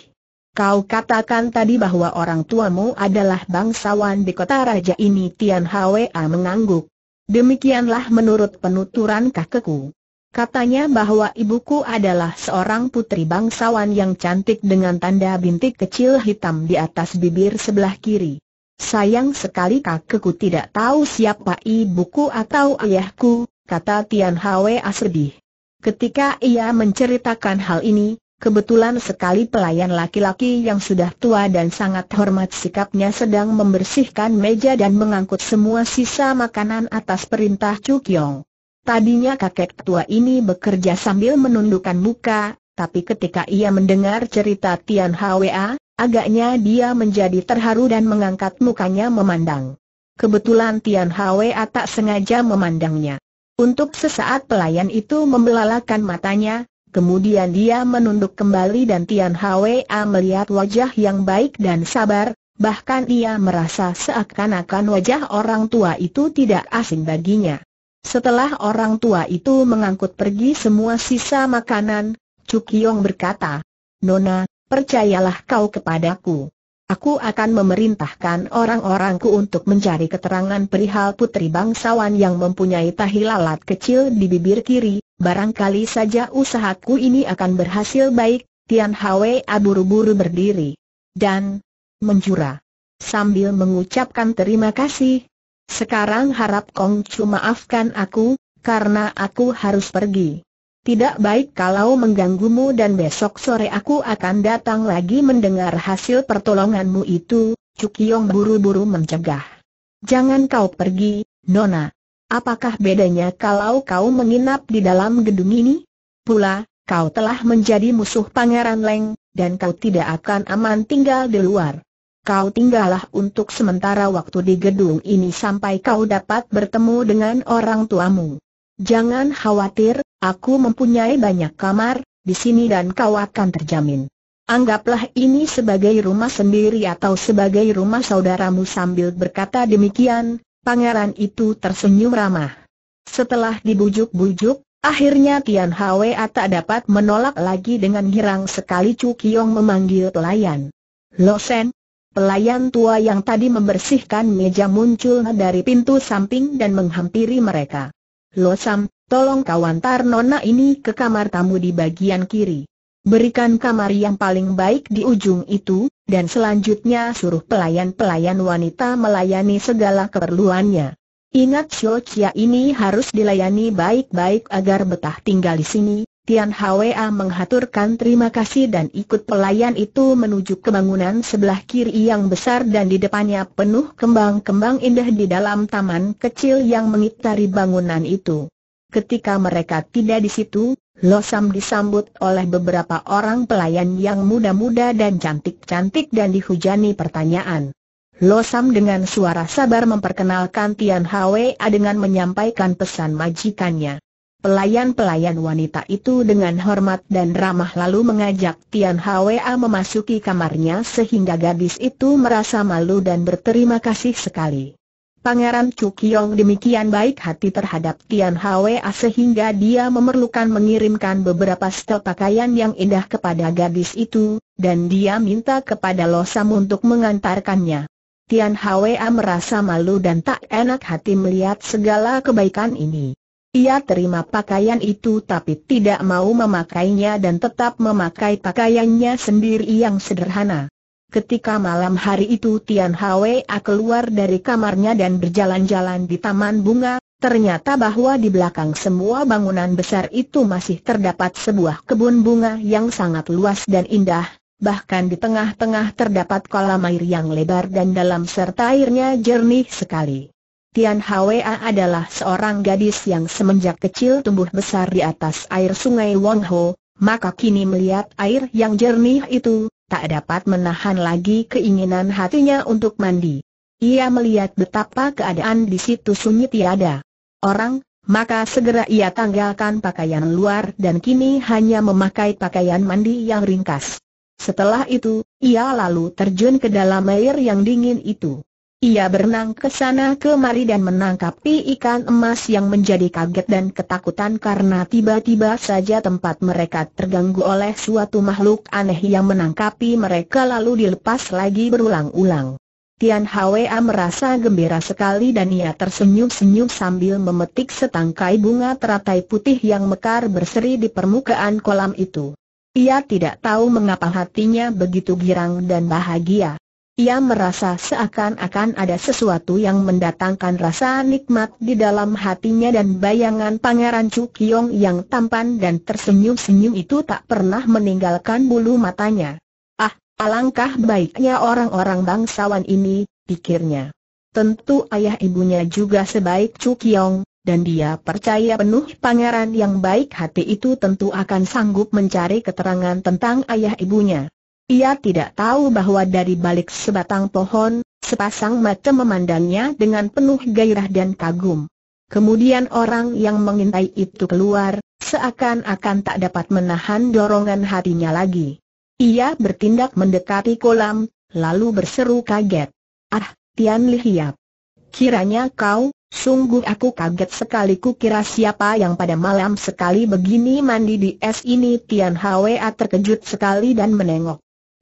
Kau katakan tadi bahwa orang tuamu adalah bangsawan di kota raja ini Tian Hwa mengangguk. Demikianlah menurut penuturan kakekku. Katanya bahwa ibuku adalah seorang putri bangsawan yang cantik dengan tanda bintik kecil hitam di atas bibir sebelah kiri. Sayang sekali kakekku tidak tahu siapa ibuku atau ayahku, kata Tian Hwe sedih. Ketika ia menceritakan hal ini, kebetulan sekali pelayan laki-laki yang sudah tua dan sangat hormat sikapnya sedang membersihkan meja dan mengangkut semua sisa makanan atas perintah Chu Kyong. Tadinya kakek tua ini bekerja sambil menundukkan muka, tapi ketika ia mendengar cerita Tian Hwa, agaknya dia menjadi terharu dan mengangkat mukanya memandang. Kebetulan Tian Hwa tak sengaja memandangnya. Untuk sesaat pelayan itu membelalakan matanya, kemudian dia menunduk kembali dan Tian Hwa melihat wajah yang baik dan sabar, bahkan ia merasa seakan-akan wajah orang tua itu tidak asing baginya. Setelah orang tua itu mengangkut pergi semua sisa makanan, Cukiong berkata, Nona, percayalah kau kepadaku. Aku akan memerintahkan orang-orangku untuk mencari keterangan perihal putri bangsawan yang mempunyai tahi lalat kecil di bibir kiri, barangkali saja usahaku ini akan berhasil baik, Tian Hwe aburu buru berdiri. Dan, menjurah, Sambil mengucapkan terima kasih, sekarang harap Kong Chu maafkan aku, karena aku harus pergi. Tidak baik kalau mengganggumu dan besok sore aku akan datang lagi mendengar hasil pertolonganmu itu, Cukyong buru-buru mencegah. Jangan kau pergi, Nona. Apakah bedanya kalau kau menginap di dalam gedung ini? Pula, kau telah menjadi musuh Pangeran Leng, dan kau tidak akan aman tinggal di luar kau tinggallah untuk sementara waktu di gedung ini sampai kau dapat bertemu dengan orang tuamu. Jangan khawatir, aku mempunyai banyak kamar di sini dan kau akan terjamin. Anggaplah ini sebagai rumah sendiri atau sebagai rumah saudaramu sambil berkata demikian, pangeran itu tersenyum ramah. Setelah dibujuk-bujuk, akhirnya Tian Hwa tak dapat menolak lagi dengan girang sekali Chu Kiong memanggil pelayan. Losen, Pelayan tua yang tadi membersihkan meja muncul dari pintu samping dan menghampiri mereka. Losam, tolong kawan nona ini ke kamar tamu di bagian kiri. Berikan kamar yang paling baik di ujung itu, dan selanjutnya suruh pelayan-pelayan wanita melayani segala keperluannya. Ingat Xiao Chia ini harus dilayani baik-baik agar betah tinggal di sini, Tian Hwa menghaturkan terima kasih dan ikut pelayan itu menuju ke bangunan sebelah kiri yang besar dan di depannya penuh kembang-kembang indah di dalam taman kecil yang mengitari bangunan itu. Ketika mereka tidak di situ, Losam disambut oleh beberapa orang pelayan yang muda-muda dan cantik-cantik dan dihujani pertanyaan. Losam dengan suara sabar memperkenalkan Tian Hwa dengan menyampaikan pesan majikannya. Pelayan-pelayan wanita itu dengan hormat dan ramah lalu mengajak Tian Hwa memasuki kamarnya sehingga gadis itu merasa malu dan berterima kasih sekali. Pangeran Chu Cukyong demikian baik hati terhadap Tian Hwa sehingga dia memerlukan mengirimkan beberapa setel pakaian yang indah kepada gadis itu, dan dia minta kepada Losam untuk mengantarkannya. Tian Hwa merasa malu dan tak enak hati melihat segala kebaikan ini. Ia terima pakaian itu tapi tidak mau memakainya dan tetap memakai pakaiannya sendiri yang sederhana. Ketika malam hari itu Tian Hwa keluar dari kamarnya dan berjalan-jalan di taman bunga, ternyata bahwa di belakang semua bangunan besar itu masih terdapat sebuah kebun bunga yang sangat luas dan indah, bahkan di tengah-tengah terdapat kolam air yang lebar dan dalam serta airnya jernih sekali. Tian Hwa adalah seorang gadis yang semenjak kecil tumbuh besar di atas air sungai Wong Ho, maka kini melihat air yang jernih itu, tak dapat menahan lagi keinginan hatinya untuk mandi. Ia melihat betapa keadaan di situ sunyi tiada orang, maka segera ia tanggalkan pakaian luar dan kini hanya memakai pakaian mandi yang ringkas. Setelah itu, ia lalu terjun ke dalam air yang dingin itu. Ia berenang ke sana kemari dan menangkapi ikan emas yang menjadi kaget dan ketakutan karena tiba-tiba saja tempat mereka terganggu oleh suatu makhluk aneh yang menangkapi mereka lalu dilepas lagi berulang-ulang. Tian Hwa merasa gembira sekali dan ia tersenyum-senyum sambil memetik setangkai bunga teratai putih yang mekar berseri di permukaan kolam itu. Ia tidak tahu mengapa hatinya begitu girang dan bahagia. Ia merasa seakan-akan ada sesuatu yang mendatangkan rasa nikmat di dalam hatinya dan bayangan Pangeran Chu Cukyong yang tampan dan tersenyum-senyum itu tak pernah meninggalkan bulu matanya. Ah, alangkah baiknya orang-orang bangsawan ini, pikirnya. Tentu ayah ibunya juga sebaik Chu Cukyong, dan dia percaya penuh pangeran yang baik hati itu tentu akan sanggup mencari keterangan tentang ayah ibunya. Ia tidak tahu bahwa dari balik sebatang pohon, sepasang mata memandangnya dengan penuh gairah dan kagum. Kemudian orang yang mengintai itu keluar, seakan-akan tak dapat menahan dorongan hatinya lagi. Ia bertindak mendekati kolam, lalu berseru kaget. Ah, Tian Li Kiranya kau, sungguh aku kaget sekali Ku kira siapa yang pada malam sekali begini mandi di es ini Tian Hwa terkejut sekali dan menengok.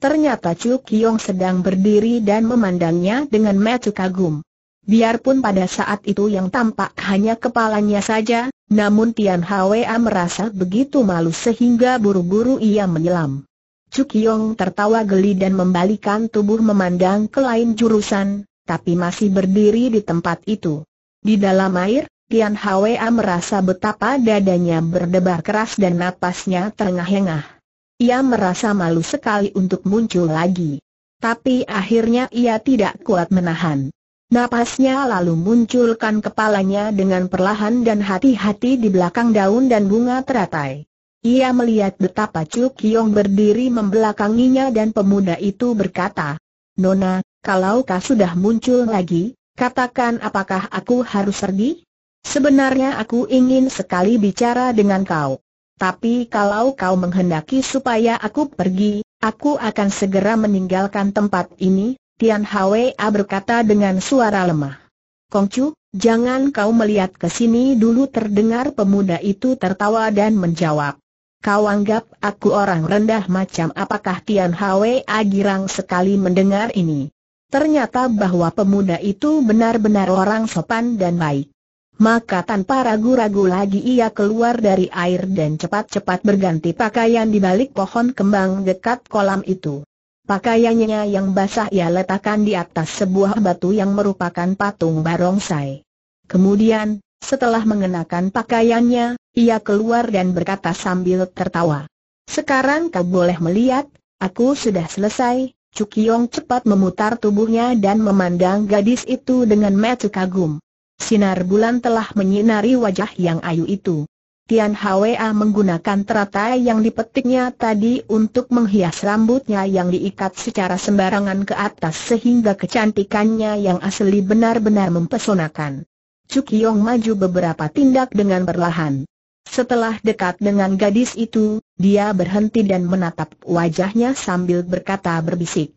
Ternyata Chu Kyong sedang berdiri dan memandangnya dengan mata kagum. Biarpun pada saat itu yang tampak hanya kepalanya saja, namun Tian Hwa merasa begitu malu sehingga buru-buru ia menyelam. Chu Kyong tertawa geli dan membalikan tubuh memandang ke lain jurusan, tapi masih berdiri di tempat itu. Di dalam air, Tian Hwa merasa betapa dadanya berdebar keras dan napasnya terengah-engah. Ia merasa malu sekali untuk muncul lagi. Tapi akhirnya ia tidak kuat menahan. Napasnya lalu munculkan kepalanya dengan perlahan dan hati-hati di belakang daun dan bunga teratai. Ia melihat betapa cuk Kiong berdiri membelakanginya dan pemuda itu berkata, Nona, kalau kau sudah muncul lagi, katakan apakah aku harus pergi? Sebenarnya aku ingin sekali bicara dengan kau. Tapi kalau kau menghendaki supaya aku pergi, aku akan segera meninggalkan tempat ini, Tian Hwa berkata dengan suara lemah. Kongcu, jangan kau melihat ke sini dulu terdengar pemuda itu tertawa dan menjawab. Kau anggap aku orang rendah macam apakah Tian Hwa girang sekali mendengar ini. Ternyata bahwa pemuda itu benar-benar orang sopan dan baik. Maka tanpa ragu-ragu lagi ia keluar dari air dan cepat-cepat berganti pakaian di balik pohon kembang dekat kolam itu. Pakaiannya yang basah ia letakkan di atas sebuah batu yang merupakan patung barongsai. Kemudian, setelah mengenakan pakaiannya, ia keluar dan berkata sambil tertawa. Sekarang kau boleh melihat, aku sudah selesai, Cukiong cepat memutar tubuhnya dan memandang gadis itu dengan mata kagum. Sinar bulan telah menyinari wajah yang ayu itu. Tian Hwa menggunakan teratai yang dipetiknya tadi untuk menghias rambutnya yang diikat secara sembarangan ke atas sehingga kecantikannya yang asli benar-benar mempesonakan. Cuk Yong maju beberapa tindak dengan perlahan. Setelah dekat dengan gadis itu, dia berhenti dan menatap wajahnya sambil berkata berbisik.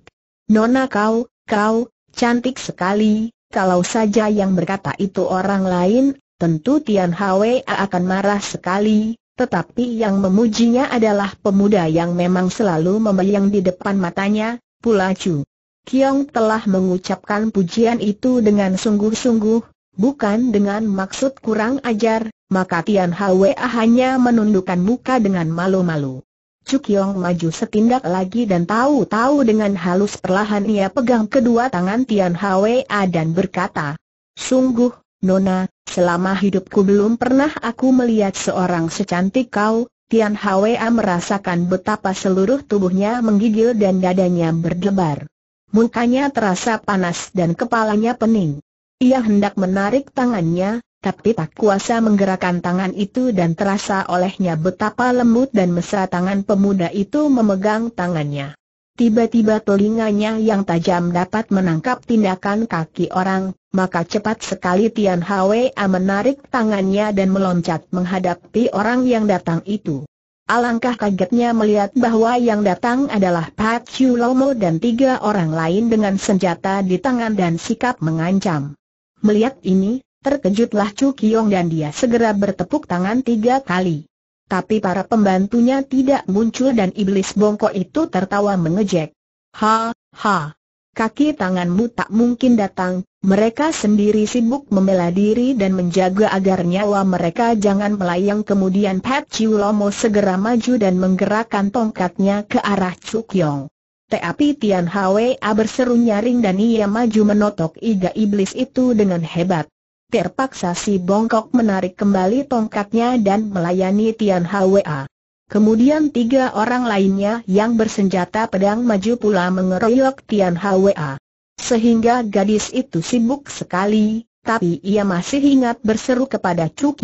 Nona kau, kau, cantik sekali, kalau saja yang berkata itu orang lain, tentu Tian Hwa akan marah sekali, tetapi yang memujinya adalah pemuda yang memang selalu membayang di depan matanya, Pula Chu. Kiong telah mengucapkan pujian itu dengan sungguh-sungguh, bukan dengan maksud kurang ajar, maka Tian Hwa hanya menundukkan muka dengan malu-malu. Cukyong maju setindak lagi dan tahu-tahu dengan halus perlahan ia pegang kedua tangan Tian Hwa dan berkata, Sungguh, Nona, selama hidupku belum pernah aku melihat seorang secantik kau, Tian Hwa merasakan betapa seluruh tubuhnya menggigil dan dadanya berdebar. Mukanya terasa panas dan kepalanya pening. Ia hendak menarik tangannya, tapi tak kuasa menggerakkan tangan itu dan terasa olehnya betapa lembut dan mesra tangan pemuda itu memegang tangannya. Tiba-tiba telinganya yang tajam dapat menangkap tindakan kaki orang, maka cepat sekali Tian Hwa menarik tangannya dan meloncat menghadapi orang yang datang itu. Alangkah kagetnya melihat bahwa yang datang adalah Pat Chiu Lomo dan tiga orang lain dengan senjata di tangan dan sikap mengancam. Melihat ini, Terkejutlah Chu Kiong dan dia segera bertepuk tangan tiga kali. Tapi para pembantunya tidak muncul dan iblis bongkok itu tertawa mengejek. Ha, ha. Kaki tanganmu tak mungkin datang, mereka sendiri sibuk membela diri dan menjaga agar nyawa mereka jangan melayang Kemudian Pat Chiu Lomo segera maju dan menggerakkan tongkatnya ke arah Chu Kiong. Tapi Tian Hwa berseru nyaring dan ia maju menotok iga iblis itu dengan hebat Terpaksa si bongkok menarik kembali tongkatnya dan melayani Tian Hwa. Kemudian tiga orang lainnya yang bersenjata pedang maju pula mengeroyok Tian Hwa. Sehingga gadis itu sibuk sekali, tapi ia masih ingat berseru kepada Chu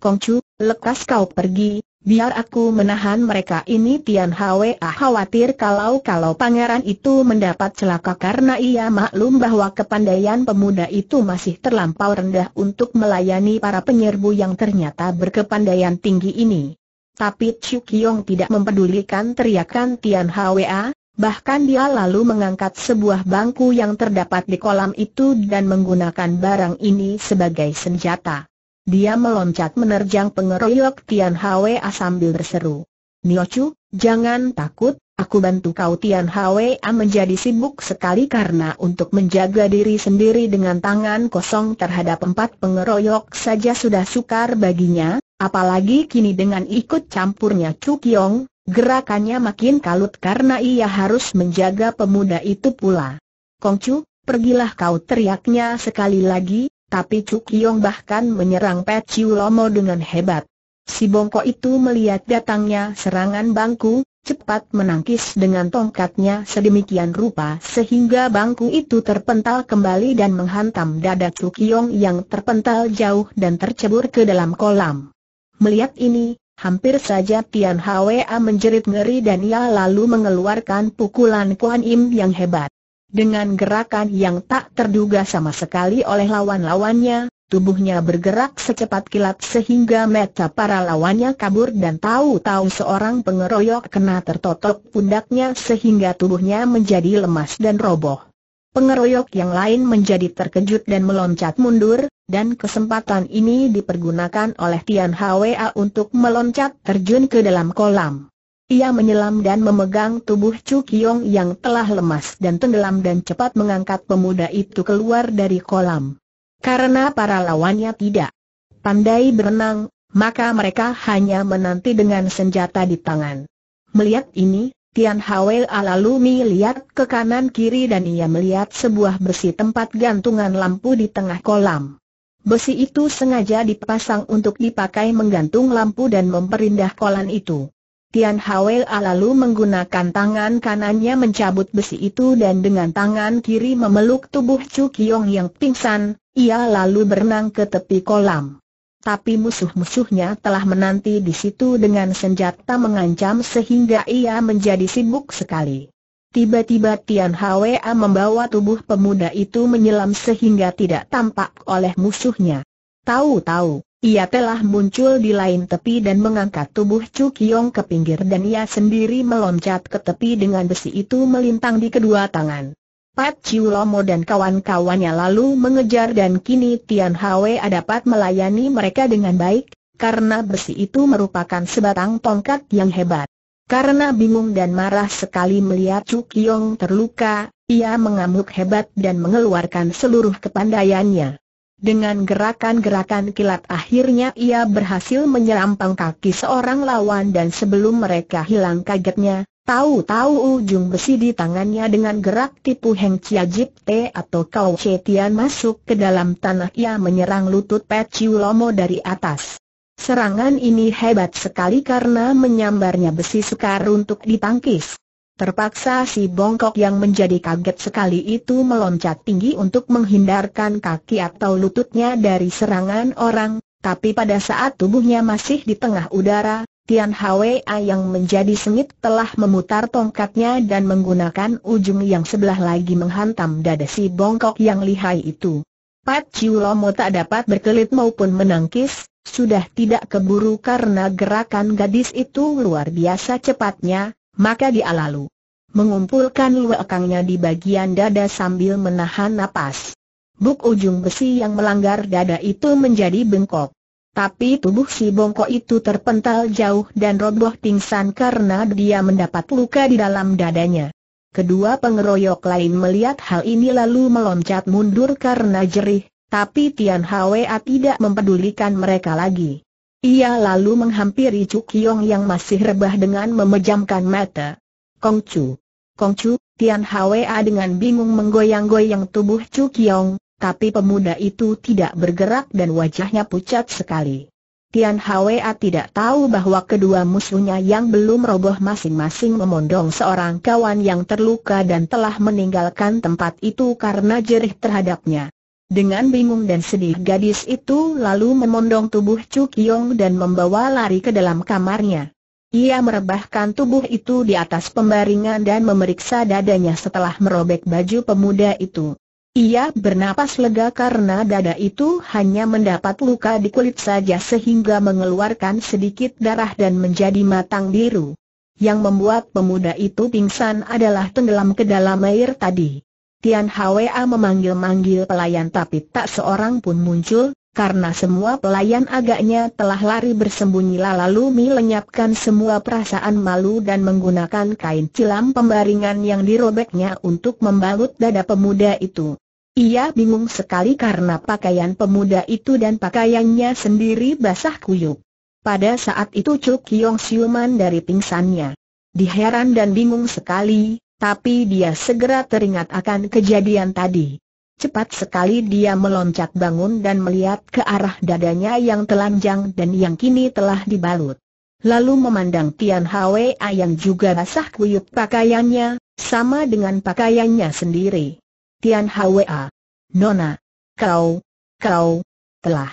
Kong Chu, lekas kau pergi, Biar aku menahan mereka ini Tian Hwa ah, khawatir kalau-kalau pangeran itu mendapat celaka karena ia maklum bahwa kepandaian pemuda itu masih terlampau rendah untuk melayani para penyerbu yang ternyata berkepandaian tinggi ini. Tapi Chu Kiong tidak mempedulikan teriakan Tian Hwa, ah. bahkan dia lalu mengangkat sebuah bangku yang terdapat di kolam itu dan menggunakan barang ini sebagai senjata. Dia meloncat menerjang pengeroyok Tian Hwa sambil berseru. Niochu, jangan takut, aku bantu kau Tian Hwa menjadi sibuk sekali karena untuk menjaga diri sendiri dengan tangan kosong terhadap empat pengeroyok saja sudah sukar baginya, apalagi kini dengan ikut campurnya Chu Kiong, gerakannya makin kalut karena ia harus menjaga pemuda itu pula. Kongcu, pergilah kau teriaknya sekali lagi, tapi Cuk Yong bahkan menyerang Pet Chiu Lomo dengan hebat. Si bongko itu melihat datangnya serangan bangku, cepat menangkis dengan tongkatnya sedemikian rupa sehingga bangku itu terpental kembali dan menghantam dada Cuk Yong yang terpental jauh dan tercebur ke dalam kolam. Melihat ini, hampir saja Tian Hwa menjerit ngeri dan ia lalu mengeluarkan pukulan Kuan Im yang hebat. Dengan gerakan yang tak terduga sama sekali oleh lawan-lawannya, tubuhnya bergerak secepat kilat sehingga mata para lawannya kabur dan tahu-tahu seorang pengeroyok kena tertotok pundaknya sehingga tubuhnya menjadi lemas dan roboh. Pengeroyok yang lain menjadi terkejut dan meloncat mundur, dan kesempatan ini dipergunakan oleh Tian Hwa untuk meloncat terjun ke dalam kolam. Ia menyelam dan memegang tubuh Chu Kiong yang telah lemas dan tenggelam dan cepat mengangkat pemuda itu keluar dari kolam. Karena para lawannya tidak pandai berenang, maka mereka hanya menanti dengan senjata di tangan. Melihat ini, Tian Hawel lalu lihat ke kanan kiri dan ia melihat sebuah besi tempat gantungan lampu di tengah kolam. Besi itu sengaja dipasang untuk dipakai menggantung lampu dan memperindah kolam itu. Tian Hawel lalu menggunakan tangan kanannya mencabut besi itu dan dengan tangan kiri memeluk tubuh Chu Kiong yang pingsan, ia lalu berenang ke tepi kolam. Tapi musuh-musuhnya telah menanti di situ dengan senjata mengancam sehingga ia menjadi sibuk sekali. Tiba-tiba Tian Hwa membawa tubuh pemuda itu menyelam sehingga tidak tampak oleh musuhnya. Tahu-tahu, ia telah muncul di lain tepi dan mengangkat tubuh Chu Kiong ke pinggir dan ia sendiri meloncat ke tepi dengan besi itu melintang di kedua tangan. Pat Chiu Lomo dan kawan-kawannya lalu mengejar dan kini Tian Hwe dapat melayani mereka dengan baik, karena besi itu merupakan sebatang tongkat yang hebat. Karena bingung dan marah sekali melihat Chu Kiong terluka, ia mengamuk hebat dan mengeluarkan seluruh kepandaiannya. Dengan gerakan-gerakan kilat akhirnya ia berhasil menyerampang kaki seorang lawan dan sebelum mereka hilang kagetnya, tahu-tahu ujung besi di tangannya dengan gerak tipu Heng Chia Jip Te atau Kau Tian masuk ke dalam tanah ia menyerang lutut Pet Chiu Lomo dari atas. Serangan ini hebat sekali karena menyambarnya besi sukar untuk ditangkis. Terpaksa si bongkok yang menjadi kaget sekali itu meloncat tinggi untuk menghindarkan kaki atau lututnya dari serangan orang, tapi pada saat tubuhnya masih di tengah udara, Tian Hwa yang menjadi sengit telah memutar tongkatnya dan menggunakan ujung yang sebelah lagi menghantam dada si bongkok yang lihai itu. Pat Chiu Lomo tak dapat berkelit maupun menangkis, sudah tidak keburu karena gerakan gadis itu luar biasa cepatnya, maka dia lalu mengumpulkan luakangnya di bagian dada sambil menahan napas. Buk ujung besi yang melanggar dada itu menjadi bengkok. Tapi tubuh si bongkok itu terpental jauh dan roboh pingsan karena dia mendapat luka di dalam dadanya. Kedua pengeroyok lain melihat hal ini lalu meloncat mundur karena jerih, tapi Tian Hwa tidak mempedulikan mereka lagi. Ia lalu menghampiri Chu Yong yang masih rebah dengan memejamkan mata. Kong Chu. Kong Chu, Tian Hwa dengan bingung menggoyang-goyang tubuh Chu Kiong, tapi pemuda itu tidak bergerak dan wajahnya pucat sekali. Tian Hwa tidak tahu bahwa kedua musuhnya yang belum roboh masing-masing memondong seorang kawan yang terluka dan telah meninggalkan tempat itu karena jerih terhadapnya. Dengan bingung dan sedih gadis itu lalu memondong tubuh Chu Kiong dan membawa lari ke dalam kamarnya. Ia merebahkan tubuh itu di atas pembaringan dan memeriksa dadanya setelah merobek baju pemuda itu. Ia bernapas lega karena dada itu hanya mendapat luka di kulit saja sehingga mengeluarkan sedikit darah dan menjadi matang biru. Yang membuat pemuda itu pingsan adalah tenggelam ke dalam air tadi. Tian Hwa memanggil-manggil pelayan tapi tak seorang pun muncul, karena semua pelayan agaknya telah lari bersembunyi lalu Mi lenyapkan semua perasaan malu dan menggunakan kain cilam pembaringan yang dirobeknya untuk membalut dada pemuda itu. Ia bingung sekali karena pakaian pemuda itu dan pakaiannya sendiri basah kuyup. Pada saat itu Cuk Kiong siuman dari pingsannya. Diheran dan bingung sekali, tapi dia segera teringat akan kejadian tadi. Cepat sekali dia meloncat bangun dan melihat ke arah dadanya yang telanjang dan yang kini telah dibalut. Lalu memandang Tian Hwa yang juga basah kuyup pakaiannya, sama dengan pakaiannya sendiri. Tian Hwa, Nona, kau, kau, telah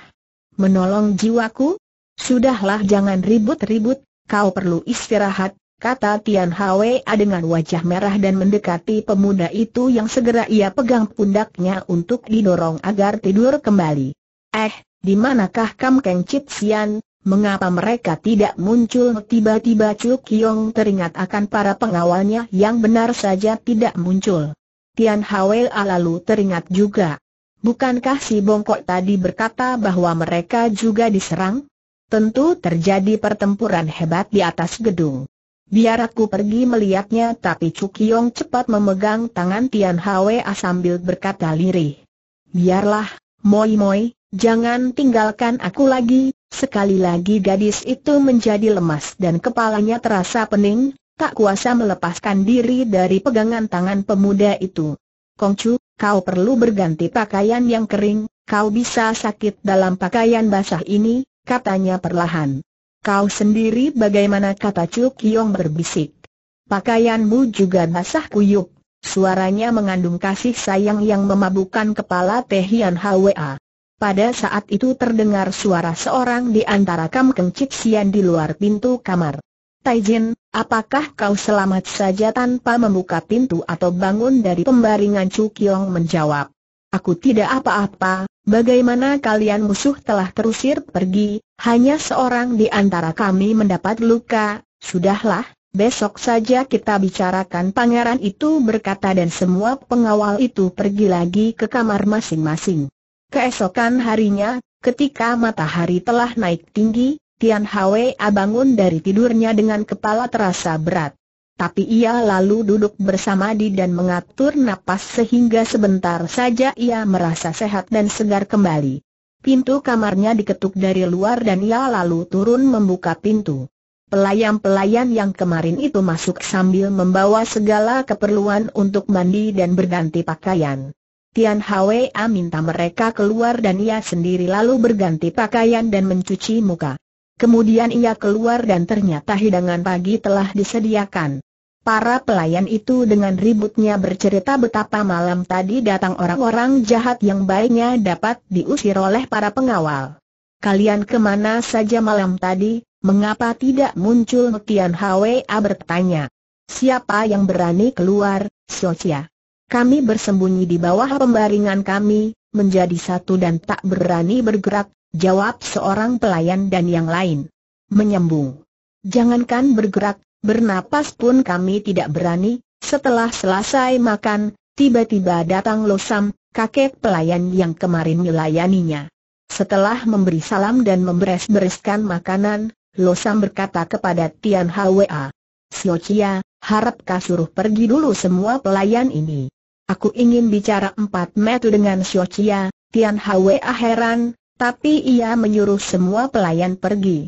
menolong jiwaku? Sudahlah jangan ribut-ribut, kau perlu istirahat, kata Tian A dengan wajah merah dan mendekati pemuda itu yang segera ia pegang pundaknya untuk didorong agar tidur kembali. Eh, di manakah Kam Keng Chit Sian? Mengapa mereka tidak muncul tiba-tiba Chu Kiong teringat akan para pengawalnya yang benar saja tidak muncul. Tian Hwa lalu teringat juga. Bukankah si bongkok tadi berkata bahwa mereka juga diserang? Tentu terjadi pertempuran hebat di atas gedung. Biar aku pergi melihatnya tapi Yong cepat memegang tangan Tian Hwa sambil berkata lirih. Biarlah, Moi Moi, jangan tinggalkan aku lagi. Sekali lagi gadis itu menjadi lemas dan kepalanya terasa pening, tak kuasa melepaskan diri dari pegangan tangan pemuda itu. Kong Chu, kau perlu berganti pakaian yang kering, kau bisa sakit dalam pakaian basah ini, katanya perlahan. Kau sendiri bagaimana kata Chu Yong berbisik. Pakaianmu juga basah kuyup. Suaranya mengandung kasih sayang yang memabukkan kepala Tehian Hwa. Pada saat itu terdengar suara seorang di antara Kam kencik Sian di luar pintu kamar. Taijin, apakah kau selamat saja tanpa membuka pintu atau bangun dari pembaringan Chu Kyong menjawab. Aku tidak apa-apa, bagaimana kalian musuh telah terusir pergi, hanya seorang di antara kami mendapat luka, sudahlah, besok saja kita bicarakan pangeran itu berkata dan semua pengawal itu pergi lagi ke kamar masing-masing. Keesokan harinya, ketika matahari telah naik tinggi, Tian Hwa bangun dari tidurnya dengan kepala terasa berat tapi ia lalu duduk bersama Di dan mengatur napas sehingga sebentar saja ia merasa sehat dan segar kembali. Pintu kamarnya diketuk dari luar dan ia lalu turun membuka pintu. Pelayan-pelayan yang kemarin itu masuk sambil membawa segala keperluan untuk mandi dan berganti pakaian. Tian Hwa minta mereka keluar dan ia sendiri lalu berganti pakaian dan mencuci muka. Kemudian ia keluar dan ternyata hidangan pagi telah disediakan. Para pelayan itu dengan ributnya bercerita betapa malam tadi datang orang-orang jahat yang baiknya dapat diusir oleh para pengawal. Kalian kemana saja malam tadi, mengapa tidak muncul Kian Hwa bertanya. Siapa yang berani keluar, Socia? Kami bersembunyi di bawah pembaringan kami, menjadi satu dan tak berani bergerak, jawab seorang pelayan dan yang lain. Menyembung. Jangankan bergerak, Bernapas pun kami tidak berani, setelah selesai makan, tiba-tiba datang Losam, kakek pelayan yang kemarin melayaninya. Setelah memberi salam dan memberes-bereskan makanan, Losam berkata kepada Tian Hwa, Sio Chia, harap kau suruh pergi dulu semua pelayan ini. Aku ingin bicara empat metu dengan Sio Chia, Tian Hwa heran, tapi ia menyuruh semua pelayan pergi.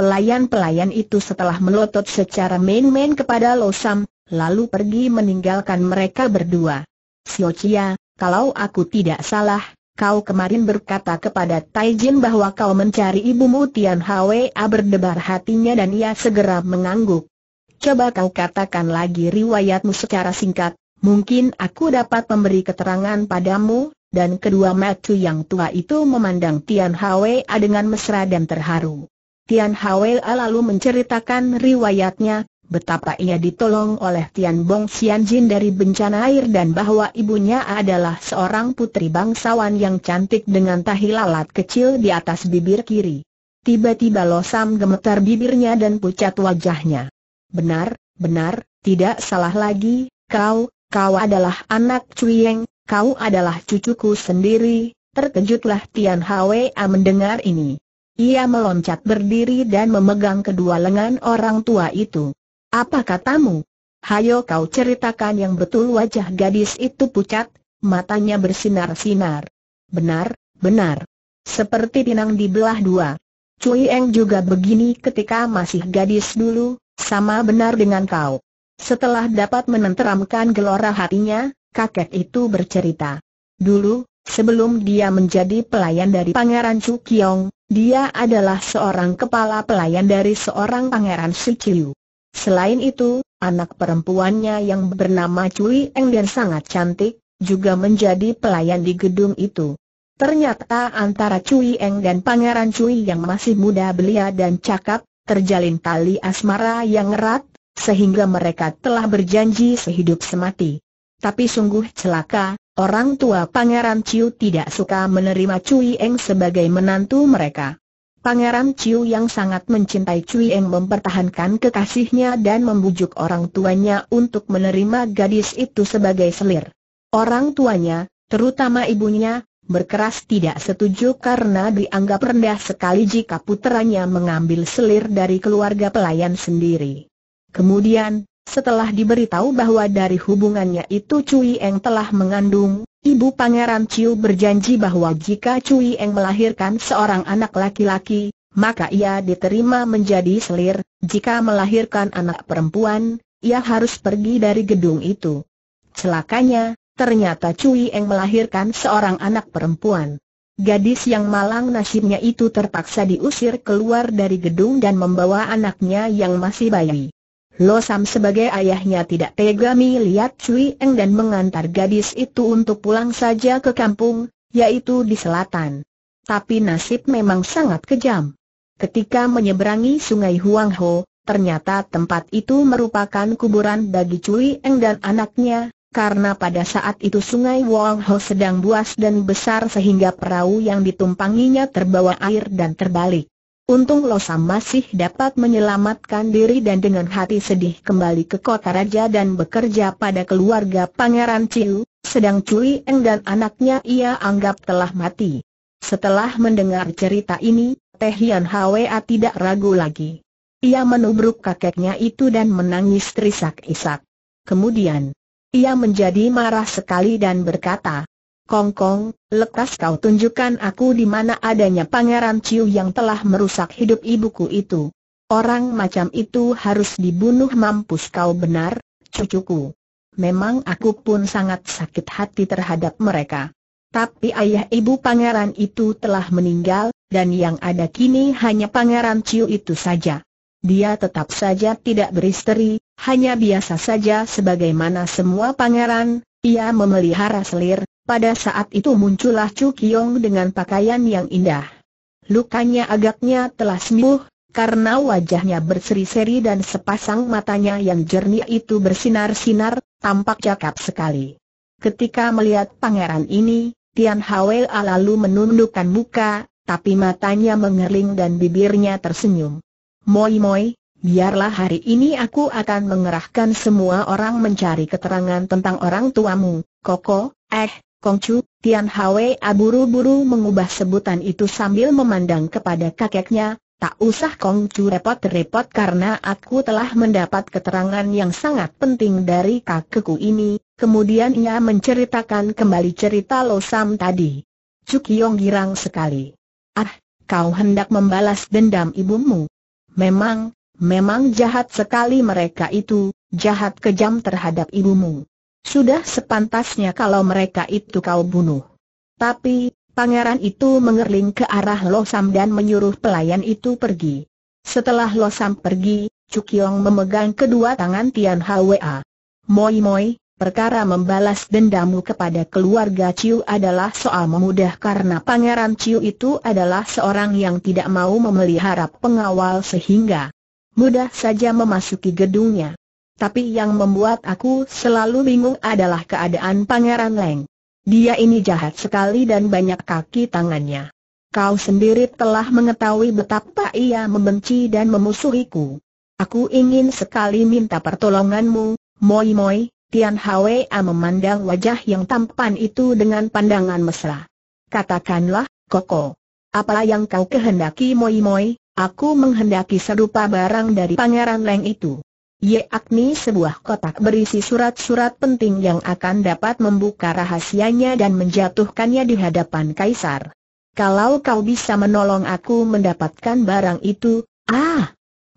Pelayan-pelayan itu setelah melotot secara main-main kepada Losam, lalu pergi meninggalkan mereka berdua. Sio Chia, kalau aku tidak salah, kau kemarin berkata kepada Tai bahwa kau mencari ibumu Tian Hwa berdebar hatinya dan ia segera mengangguk. Coba kau katakan lagi riwayatmu secara singkat, mungkin aku dapat memberi keterangan padamu, dan kedua matu yang tua itu memandang Tian Hwa dengan mesra dan terharu. Tian Hwei lalu menceritakan riwayatnya, betapa ia ditolong oleh Tian Bong Jin dari bencana air dan bahwa ibunya adalah seorang putri bangsawan yang cantik dengan tahi lalat kecil di atas bibir kiri. Tiba-tiba Sam gemetar bibirnya dan pucat wajahnya. Benar, benar, tidak salah lagi, kau, kau adalah anak Chuyeng, kau adalah cucuku sendiri, terkejutlah Tian Hwa mendengar ini. Ia meloncat berdiri dan memegang kedua lengan orang tua itu. Apa katamu? Hayo kau ceritakan yang betul wajah gadis itu pucat, matanya bersinar-sinar. Benar, benar. Seperti pinang belah dua. Cui Eng juga begini ketika masih gadis dulu, sama benar dengan kau. Setelah dapat menenteramkan gelora hatinya, kakek itu bercerita. Dulu, Sebelum dia menjadi pelayan dari Pangeran Kiong, dia adalah seorang kepala pelayan dari seorang Pangeran Chiu. Selain itu, anak perempuannya yang bernama Cui Eng dan sangat cantik, juga menjadi pelayan di gedung itu. Ternyata antara Cui Eng dan Pangeran Cui yang masih muda belia dan cakap, terjalin tali asmara yang erat, sehingga mereka telah berjanji sehidup semati. Tapi sungguh celaka, Orang tua Pangeran Ciu tidak suka menerima Cui Eng sebagai menantu mereka. Pangeran Ciu yang sangat mencintai Cui Eng mempertahankan kekasihnya dan membujuk orang tuanya untuk menerima gadis itu sebagai selir. Orang tuanya, terutama ibunya, berkeras tidak setuju karena dianggap rendah sekali jika putranya mengambil selir dari keluarga pelayan sendiri. Kemudian, setelah diberitahu bahwa dari hubungannya itu Cui Eng telah mengandung, ibu pangeran Ciu berjanji bahwa jika Cui Eng melahirkan seorang anak laki-laki, maka ia diterima menjadi selir, jika melahirkan anak perempuan, ia harus pergi dari gedung itu. Celakanya, ternyata Cui Eng melahirkan seorang anak perempuan. Gadis yang malang nasibnya itu terpaksa diusir keluar dari gedung dan membawa anaknya yang masih bayi. Lo Sam sebagai ayahnya tidak tega melihat Cui Eng dan mengantar gadis itu untuk pulang saja ke kampung, yaitu di selatan. Tapi nasib memang sangat kejam. Ketika menyeberangi sungai Huang Ho, ternyata tempat itu merupakan kuburan bagi Cui Eng dan anaknya, karena pada saat itu sungai Huang Ho sedang buas dan besar sehingga perahu yang ditumpanginya terbawa air dan terbalik. Untung Losam masih dapat menyelamatkan diri dan dengan hati sedih kembali ke kota raja dan bekerja pada keluarga Pangeran Ciu, sedang Cui Eng dan anaknya ia anggap telah mati. Setelah mendengar cerita ini, Teh Hian Hwa tidak ragu lagi. Ia menubruk kakeknya itu dan menangis terisak-isak. Kemudian, ia menjadi marah sekali dan berkata, Kong Kong, lekas kau tunjukkan aku di mana adanya Pangeran Ciu yang telah merusak hidup ibuku itu. Orang macam itu harus dibunuh mampus kau benar, cucuku. Memang aku pun sangat sakit hati terhadap mereka. Tapi ayah ibu pangeran itu telah meninggal, dan yang ada kini hanya pangeran Ciu itu saja. Dia tetap saja tidak beristeri, hanya biasa saja sebagaimana semua pangeran, ia memelihara selir, pada saat itu muncullah Chu Kiong dengan pakaian yang indah. Lukanya agaknya telah sembuh, karena wajahnya berseri-seri dan sepasang matanya yang jernih itu bersinar-sinar, tampak cakap sekali. Ketika melihat pangeran ini, Tian Hwei lalu menundukkan muka, tapi matanya mengerling dan bibirnya tersenyum. Moi moi, biarlah hari ini aku akan mengerahkan semua orang mencari keterangan tentang orang tuamu, Koko, eh, Kongcu, Tian Hwe aburu buru mengubah sebutan itu sambil memandang kepada kakeknya, tak usah Kongcu repot-repot karena aku telah mendapat keterangan yang sangat penting dari kakekku ini, kemudian ia menceritakan kembali cerita Lo Sam tadi. Cuk girang sekali. Ah, kau hendak membalas dendam ibumu. Memang, memang jahat sekali mereka itu, jahat kejam terhadap ibumu. Sudah sepantasnya kalau mereka itu kau bunuh. Tapi, pangeran itu mengerling ke arah Losam dan menyuruh pelayan itu pergi. Setelah Losam pergi, Cukyong memegang kedua tangan Tian Hwa. Moi Moi, perkara membalas dendammu kepada keluarga Ciu adalah soal memudah karena pangeran Ciu itu adalah seorang yang tidak mau memelihara pengawal sehingga mudah saja memasuki gedungnya. Tapi yang membuat aku selalu bingung adalah keadaan Pangeran Leng. Dia ini jahat sekali dan banyak kaki tangannya. Kau sendiri telah mengetahui betapa ia membenci dan memusuhiku. Aku ingin sekali minta pertolonganmu, Moi Moi, Tian Hwa memandang wajah yang tampan itu dengan pandangan mesra. Katakanlah, Koko. Apa yang kau kehendaki Moi Moi, aku menghendaki serupa barang dari Pangeran Leng itu yakni sebuah kotak berisi surat-surat penting yang akan dapat membuka rahasianya dan menjatuhkannya di hadapan kaisar. Kalau kau bisa menolong aku mendapatkan barang itu, ah,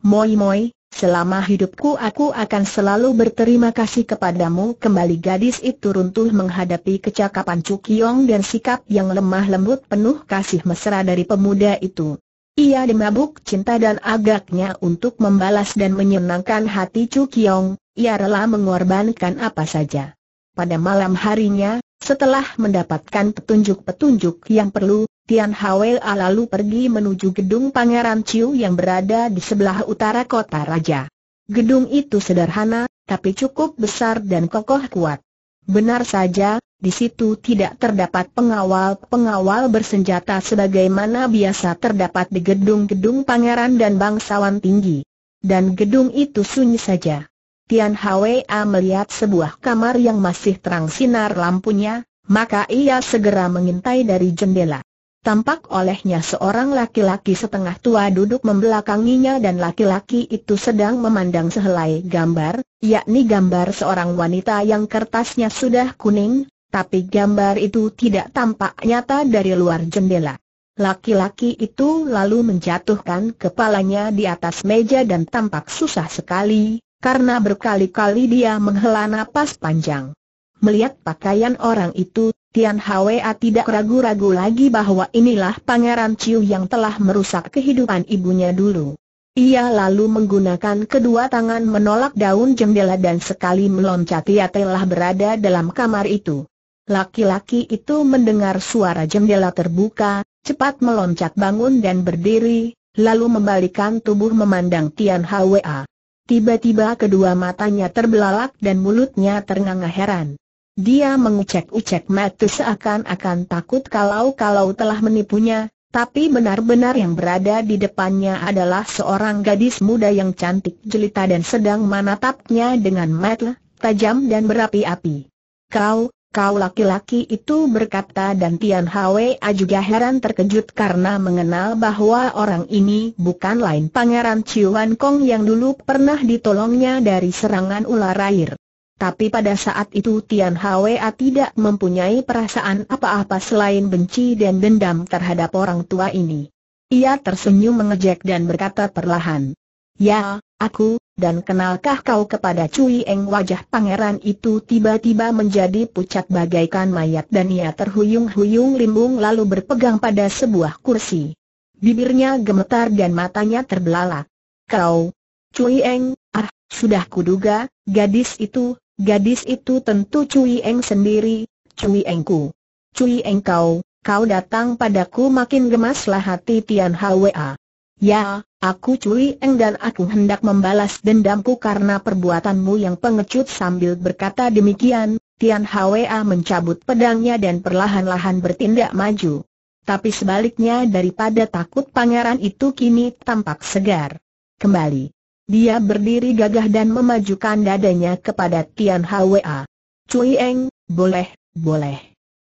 moi moi, Selama hidupku aku akan selalu berterima kasih kepadamu Kembali gadis itu runtuh menghadapi kecakapan Cukiong dan sikap yang lemah lembut penuh kasih mesra dari pemuda itu ia dimabuk cinta dan agaknya untuk membalas dan menyenangkan hati Chu Kiong, ia rela mengorbankan apa saja. Pada malam harinya, setelah mendapatkan petunjuk-petunjuk yang perlu, Tian Hwee lalu pergi menuju gedung Pangeran Chiu yang berada di sebelah utara kota raja. Gedung itu sederhana, tapi cukup besar dan kokoh kuat. Benar saja, di situ tidak terdapat pengawal-pengawal bersenjata sebagaimana biasa terdapat di gedung-gedung pangeran dan bangsawan tinggi. Dan gedung itu sunyi saja. Tian Hwa melihat sebuah kamar yang masih terang sinar lampunya, maka ia segera mengintai dari jendela. Tampak olehnya seorang laki-laki setengah tua duduk membelakanginya dan laki-laki itu sedang memandang sehelai gambar, yakni gambar seorang wanita yang kertasnya sudah kuning, tapi gambar itu tidak tampak nyata dari luar jendela. Laki-laki itu lalu menjatuhkan kepalanya di atas meja dan tampak susah sekali, karena berkali-kali dia menghela napas panjang. Melihat pakaian orang itu, Tian Hwa tidak ragu-ragu lagi bahwa inilah Pangeran Chiu yang telah merusak kehidupan ibunya dulu. Ia lalu menggunakan kedua tangan menolak daun jendela dan sekali meloncat ia telah berada dalam kamar itu. Laki-laki itu mendengar suara jendela terbuka, cepat meloncat bangun dan berdiri, lalu membalikan tubuh memandang Tian Hwa. Tiba-tiba kedua matanya terbelalak dan mulutnya ternganga heran. Dia mengucek-ucek mata seakan-akan takut kalau-kalau telah menipunya, tapi benar-benar yang berada di depannya adalah seorang gadis muda yang cantik jelita dan sedang menatapnya dengan mata tajam dan berapi-api. Kau, kau laki-laki itu berkata dan Tian a juga heran terkejut karena mengenal bahwa orang ini bukan lain pangeran Ciuan Kong yang dulu pernah ditolongnya dari serangan ular air. Tapi pada saat itu Tian Hwa tidak mempunyai perasaan apa-apa selain benci dan dendam terhadap orang tua ini. Ia tersenyum mengejek dan berkata perlahan. Ya, aku, dan kenalkah kau kepada Cui Eng wajah pangeran itu tiba-tiba menjadi pucat bagaikan mayat dan ia terhuyung-huyung limbung lalu berpegang pada sebuah kursi. Bibirnya gemetar dan matanya terbelalak. Kau, Cui Eng, ah, sudah kuduga, gadis itu, Gadis itu tentu Cui Eng sendiri, Cui Engku. Cui Eng kau, kau datang padaku makin gemaslah hati Tian Hwa. Ya, aku Cui Eng dan aku hendak membalas dendamku karena perbuatanmu yang pengecut sambil berkata demikian, Tian Hwa mencabut pedangnya dan perlahan-lahan bertindak maju. Tapi sebaliknya daripada takut pangeran itu kini tampak segar. Kembali, dia berdiri gagah dan memajukan dadanya kepada Tian Hwa. Cui Eng, boleh, boleh.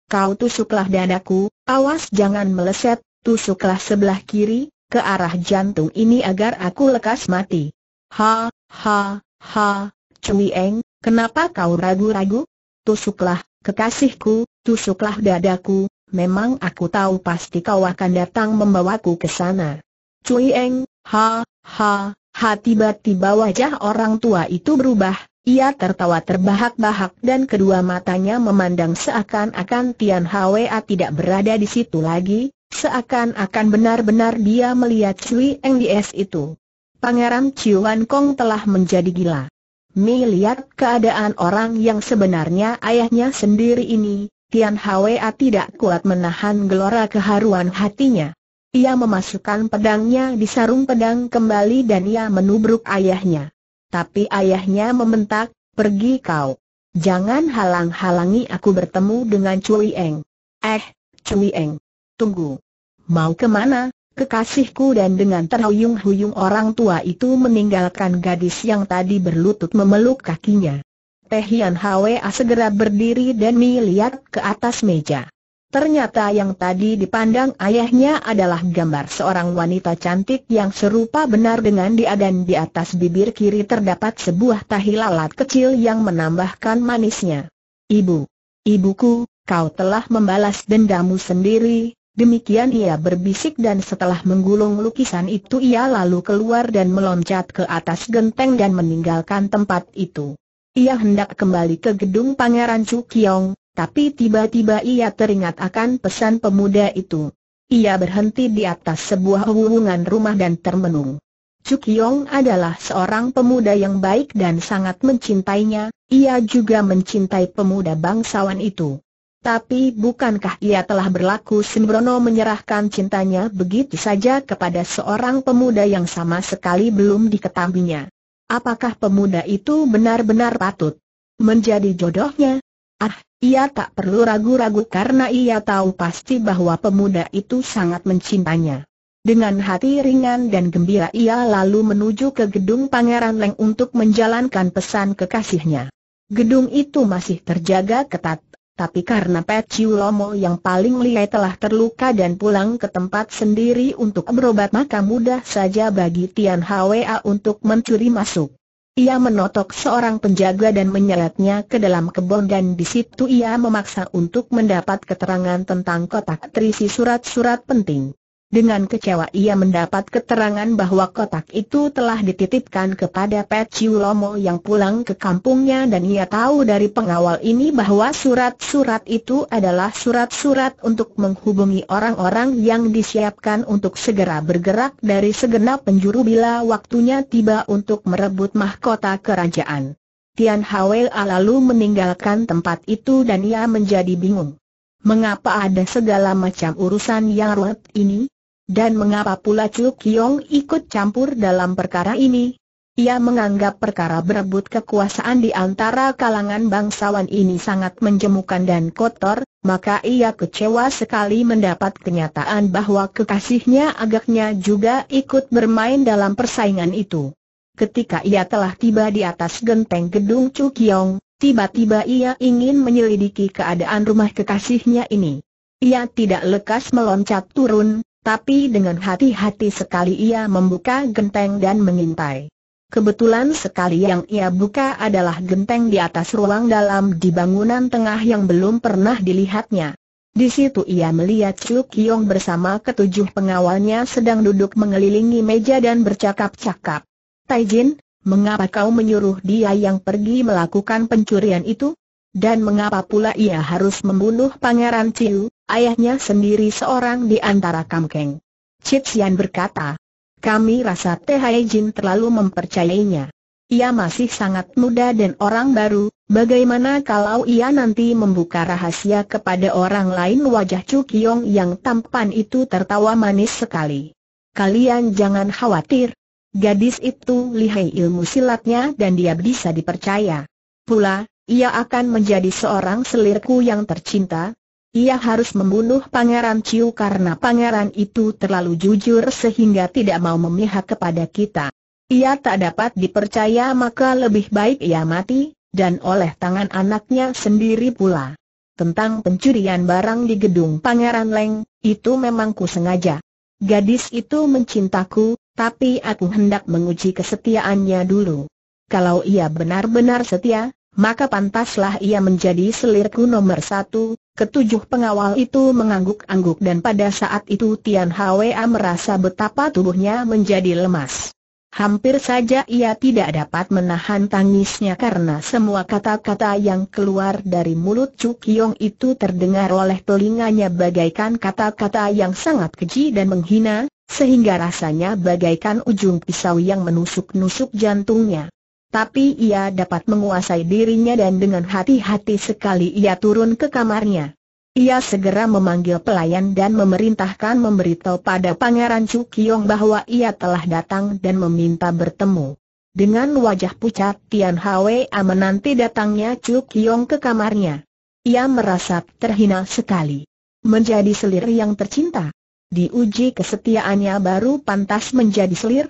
Kau tusuklah dadaku, awas jangan meleset, tusuklah sebelah kiri, ke arah jantung ini agar aku lekas mati. Ha, ha, ha, Cui Eng, kenapa kau ragu-ragu? Tusuklah, kekasihku, tusuklah dadaku, Memang aku tahu pasti kau akan datang membawaku ke sana. Cui Eng, ha, ha, Ha tiba-tiba wajah orang tua itu berubah, ia tertawa terbahak-bahak dan kedua matanya memandang seakan-akan Tian Hwa tidak berada di situ lagi, seakan-akan benar-benar dia melihat Cui Eng Dies itu. Pangeran Wan Kong telah menjadi gila. Mi lihat keadaan orang yang sebenarnya ayahnya sendiri ini, Tian Hwa tidak kuat menahan gelora keharuan hatinya. Ia memasukkan pedangnya di sarung pedang kembali dan ia menubruk ayahnya. Tapi ayahnya membentak, pergi kau. Jangan halang-halangi aku bertemu dengan Cui Eng. Eh, Cui Eng. Tunggu. Mau kemana, kekasihku dan dengan terhuyung-huyung orang tua itu meninggalkan gadis yang tadi berlutut memeluk kakinya. Tehian Hian Hwa segera berdiri dan melihat ke atas meja. Ternyata yang tadi dipandang ayahnya adalah gambar seorang wanita cantik yang serupa benar dengan dia dan di atas bibir kiri terdapat sebuah tahi lalat kecil yang menambahkan manisnya. Ibu, ibuku, kau telah membalas dendamu sendiri, demikian ia berbisik dan setelah menggulung lukisan itu ia lalu keluar dan meloncat ke atas genteng dan meninggalkan tempat itu. Ia hendak kembali ke gedung Pangeran Chu Kiong, tapi tiba-tiba ia teringat akan pesan pemuda itu. Ia berhenti di atas sebuah hubungan rumah dan termenung. Cuk Yong adalah seorang pemuda yang baik dan sangat mencintainya, ia juga mencintai pemuda bangsawan itu. Tapi bukankah ia telah berlaku sembrono menyerahkan cintanya begitu saja kepada seorang pemuda yang sama sekali belum diketahuinya? Apakah pemuda itu benar-benar patut menjadi jodohnya? Ah, ia tak perlu ragu-ragu karena ia tahu pasti bahwa pemuda itu sangat mencintainya. Dengan hati ringan dan gembira ia lalu menuju ke gedung Pangeran Leng untuk menjalankan pesan kekasihnya. Gedung itu masih terjaga ketat, tapi karena Peciu Lomo yang paling lihai telah terluka dan pulang ke tempat sendiri untuk berobat maka mudah saja bagi Tian Hwa untuk mencuri masuk. Ia menotok seorang penjaga dan menyeretnya ke dalam kebun dan di situ ia memaksa untuk mendapat keterangan tentang kotak terisi surat-surat penting. Dengan kecewa ia mendapat keterangan bahwa kotak itu telah dititipkan kepada Pat Chiu yang pulang ke kampungnya dan ia tahu dari pengawal ini bahwa surat-surat itu adalah surat-surat untuk menghubungi orang-orang yang disiapkan untuk segera bergerak dari segenap penjuru bila waktunya tiba untuk merebut mahkota kerajaan. Tian Hawel lalu meninggalkan tempat itu dan ia menjadi bingung. Mengapa ada segala macam urusan yang ruwet ini? Dan mengapa pula Chu Kiong ikut campur dalam perkara ini? Ia menganggap perkara berebut kekuasaan di antara kalangan bangsawan ini sangat menjemukan dan kotor, maka ia kecewa sekali mendapat kenyataan bahwa kekasihnya agaknya juga ikut bermain dalam persaingan itu. Ketika ia telah tiba di atas genteng gedung Cukyong, tiba-tiba ia ingin menyelidiki keadaan rumah kekasihnya ini. Ia tidak lekas meloncat turun, tapi dengan hati-hati sekali ia membuka genteng dan mengintai. Kebetulan sekali yang ia buka adalah genteng di atas ruang dalam di bangunan tengah yang belum pernah dilihatnya. Di situ ia melihat Chu Kyong bersama ketujuh pengawalnya sedang duduk mengelilingi meja dan bercakap-cakap. Taijin, mengapa kau menyuruh dia yang pergi melakukan pencurian itu? Dan mengapa pula ia harus membunuh Pangeran Chiu? Ayahnya sendiri seorang di antara kamkeng. Citsian berkata, kami rasa Tehai Jin terlalu mempercayainya. Ia masih sangat muda dan orang baru, bagaimana kalau ia nanti membuka rahasia kepada orang lain wajah Chu Kiong yang tampan itu tertawa manis sekali. Kalian jangan khawatir. Gadis itu lihai ilmu silatnya dan dia bisa dipercaya. Pula, ia akan menjadi seorang selirku yang tercinta, ia harus membunuh Pangeran Ciu karena Pangeran itu terlalu jujur sehingga tidak mau memihak kepada kita. Ia tak dapat dipercaya maka lebih baik ia mati, dan oleh tangan anaknya sendiri pula. Tentang pencurian barang di gedung Pangeran Leng, itu memang ku sengaja. Gadis itu mencintaku, tapi aku hendak menguji kesetiaannya dulu. Kalau ia benar-benar setia, maka pantaslah ia menjadi selirku nomor satu. Ketujuh pengawal itu mengangguk-angguk dan pada saat itu Tian Hwa merasa betapa tubuhnya menjadi lemas. Hampir saja ia tidak dapat menahan tangisnya karena semua kata-kata yang keluar dari mulut Chu Kiong itu terdengar oleh telinganya bagaikan kata-kata yang sangat keji dan menghina, sehingga rasanya bagaikan ujung pisau yang menusuk-nusuk jantungnya tapi ia dapat menguasai dirinya dan dengan hati-hati sekali ia turun ke kamarnya. Ia segera memanggil pelayan dan memerintahkan memberitahu pada Pangeran Chu Cukyong bahwa ia telah datang dan meminta bertemu. Dengan wajah pucat Tian Hwa menanti datangnya Chu Cukyong ke kamarnya. Ia merasa terhina sekali. Menjadi selir yang tercinta. Diuji kesetiaannya baru pantas menjadi selir.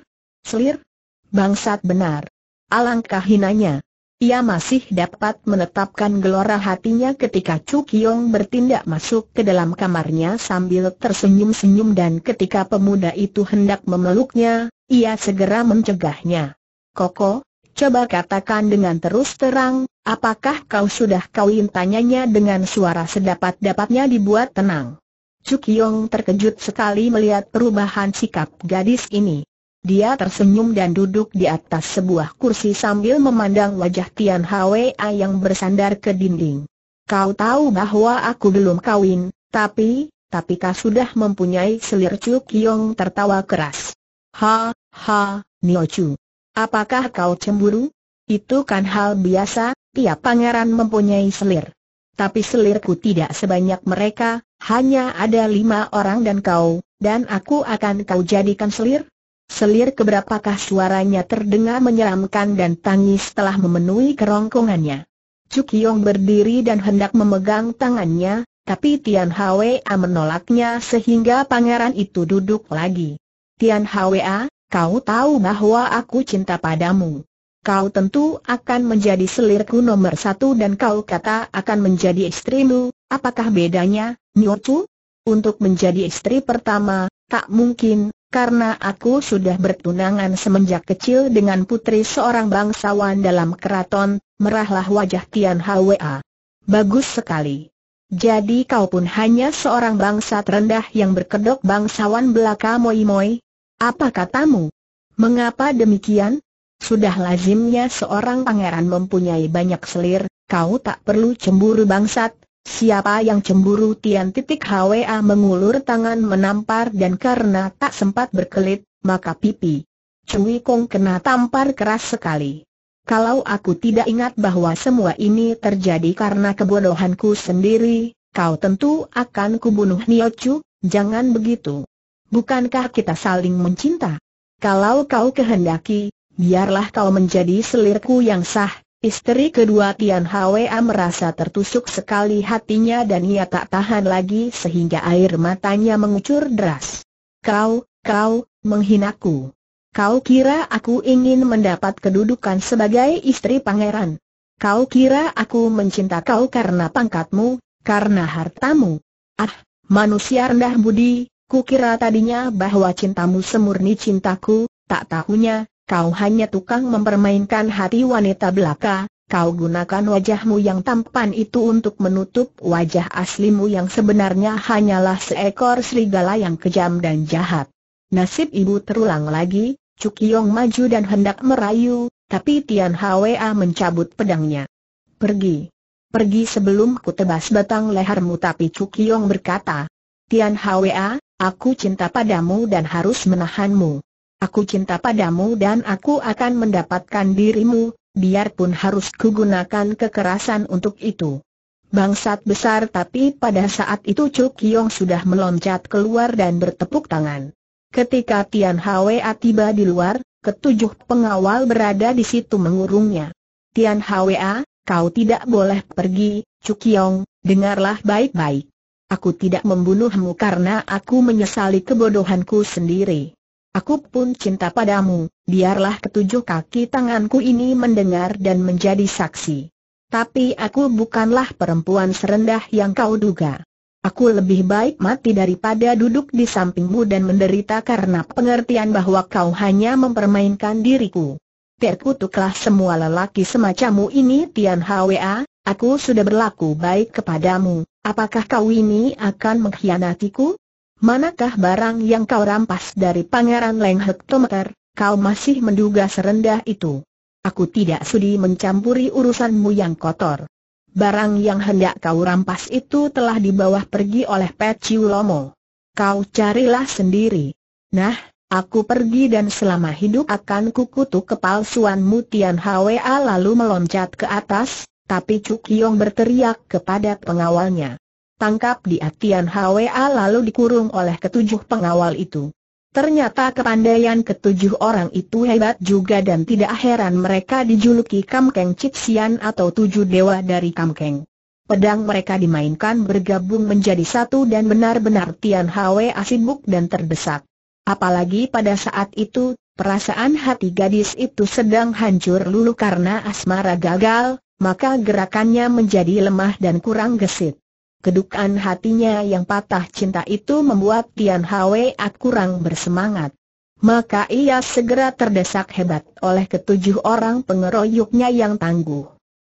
Selir? Bangsat benar. Alangkah hinanya. Ia masih dapat menetapkan gelora hatinya ketika Chu Kiong bertindak masuk ke dalam kamarnya sambil tersenyum-senyum dan ketika pemuda itu hendak memeluknya, ia segera mencegahnya. Koko, coba katakan dengan terus terang, apakah kau sudah kawin tanyanya dengan suara sedapat-dapatnya dibuat tenang. Chu Kiong terkejut sekali melihat perubahan sikap gadis ini. Dia tersenyum dan duduk di atas sebuah kursi sambil memandang wajah Tian Hwa yang bersandar ke dinding. Kau tahu bahwa aku belum kawin, tapi, tapi kau sudah mempunyai selir Chu Kiong tertawa keras. Ha, ha, Nio Chu. Apakah kau cemburu? Itu kan hal biasa, tiap pangeran mempunyai selir. Tapi selirku tidak sebanyak mereka, hanya ada lima orang dan kau, dan aku akan kau jadikan selir? Selir keberapakah suaranya terdengar menyeramkan dan tangis telah memenuhi kerongkongannya. Yong berdiri dan hendak memegang tangannya, tapi Tian Hwa menolaknya sehingga pangeran itu duduk lagi. Tian Hwa, kau tahu bahwa aku cinta padamu. Kau tentu akan menjadi selirku nomor satu dan kau kata akan menjadi istrimu, apakah bedanya, Nyocu? Untuk menjadi istri pertama, tak mungkin, karena aku sudah bertunangan semenjak kecil dengan putri seorang bangsawan dalam keraton, merahlah wajah Tian Hwa. Bagus sekali. Jadi kau pun hanya seorang bangsa terendah yang berkedok bangsawan belaka moi-moi? Apa katamu? Mengapa demikian? Sudah lazimnya seorang pangeran mempunyai banyak selir, kau tak perlu cemburu bangsat, Siapa yang cemburu Tian titik HWA mengulur tangan menampar dan karena tak sempat berkelit, maka pipi. Cui Kong kena tampar keras sekali. Kalau aku tidak ingat bahwa semua ini terjadi karena kebodohanku sendiri, kau tentu akan kubunuh Nio Chu. jangan begitu. Bukankah kita saling mencinta? Kalau kau kehendaki, biarlah kau menjadi selirku yang sah, Istri kedua Tian Hwa merasa tertusuk sekali hatinya dan ia tak tahan lagi sehingga air matanya mengucur deras. Kau, kau, menghinaku. Kau kira aku ingin mendapat kedudukan sebagai istri pangeran? Kau kira aku mencinta kau karena pangkatmu, karena hartamu? Ah, manusia rendah budi, Ku kira tadinya bahwa cintamu semurni cintaku, tak tahunya, Kau hanya tukang mempermainkan hati wanita belaka, kau gunakan wajahmu yang tampan itu untuk menutup wajah aslimu yang sebenarnya hanyalah seekor serigala yang kejam dan jahat. Nasib ibu terulang lagi, Yong maju dan hendak merayu, tapi Tian Hwa mencabut pedangnya. Pergi. Pergi sebelum ku tebas batang lehermu tapi Yong berkata. Tian Hwa, aku cinta padamu dan harus menahanmu. Aku cinta padamu dan aku akan mendapatkan dirimu, biarpun harus kugunakan kekerasan untuk itu. Bangsat besar tapi pada saat itu Chu Kiong sudah meloncat keluar dan bertepuk tangan. Ketika Tian Hwa tiba di luar, ketujuh pengawal berada di situ mengurungnya. Tian Hwa, kau tidak boleh pergi, Chu Kiong, dengarlah baik-baik. Aku tidak membunuhmu karena aku menyesali kebodohanku sendiri. Aku pun cinta padamu, biarlah ketujuh kaki tanganku ini mendengar dan menjadi saksi. Tapi aku bukanlah perempuan serendah yang kau duga. Aku lebih baik mati daripada duduk di sampingmu dan menderita karena pengertian bahwa kau hanya mempermainkan diriku. Terkutuklah semua lelaki semacammu ini Tian Hwa, aku sudah berlaku baik kepadamu, apakah kau ini akan mengkhianatiku? manakah barang yang kau rampas dari Pangeran Leng Hektometer, kau masih menduga serendah itu. Aku tidak sudi mencampuri urusanmu yang kotor. Barang yang hendak kau rampas itu telah dibawa pergi oleh Peciu Lomo. Kau carilah sendiri. Nah, aku pergi dan selama hidup akan kukutuk kepalsuan Mutian Hwa lalu meloncat ke atas, tapi Cuk Yong berteriak kepada pengawalnya tangkap di atian Hwa lalu dikurung oleh ketujuh pengawal itu. Ternyata kepandaian ketujuh orang itu hebat juga dan tidak heran mereka dijuluki Kamkeng Cixian atau tujuh dewa dari Kamkeng. Pedang mereka dimainkan bergabung menjadi satu dan benar-benar Tian Hwa sibuk dan terdesak. Apalagi pada saat itu, perasaan hati gadis itu sedang hancur luluh karena asmara gagal, maka gerakannya menjadi lemah dan kurang gesit. Kedukaan hatinya yang patah cinta itu membuat Tian Hwe kurang bersemangat. Maka ia segera terdesak hebat oleh ketujuh orang pengeroyoknya yang tangguh.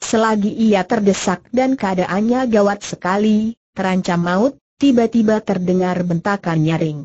Selagi ia terdesak dan keadaannya gawat sekali, terancam maut, tiba-tiba terdengar bentakan nyaring.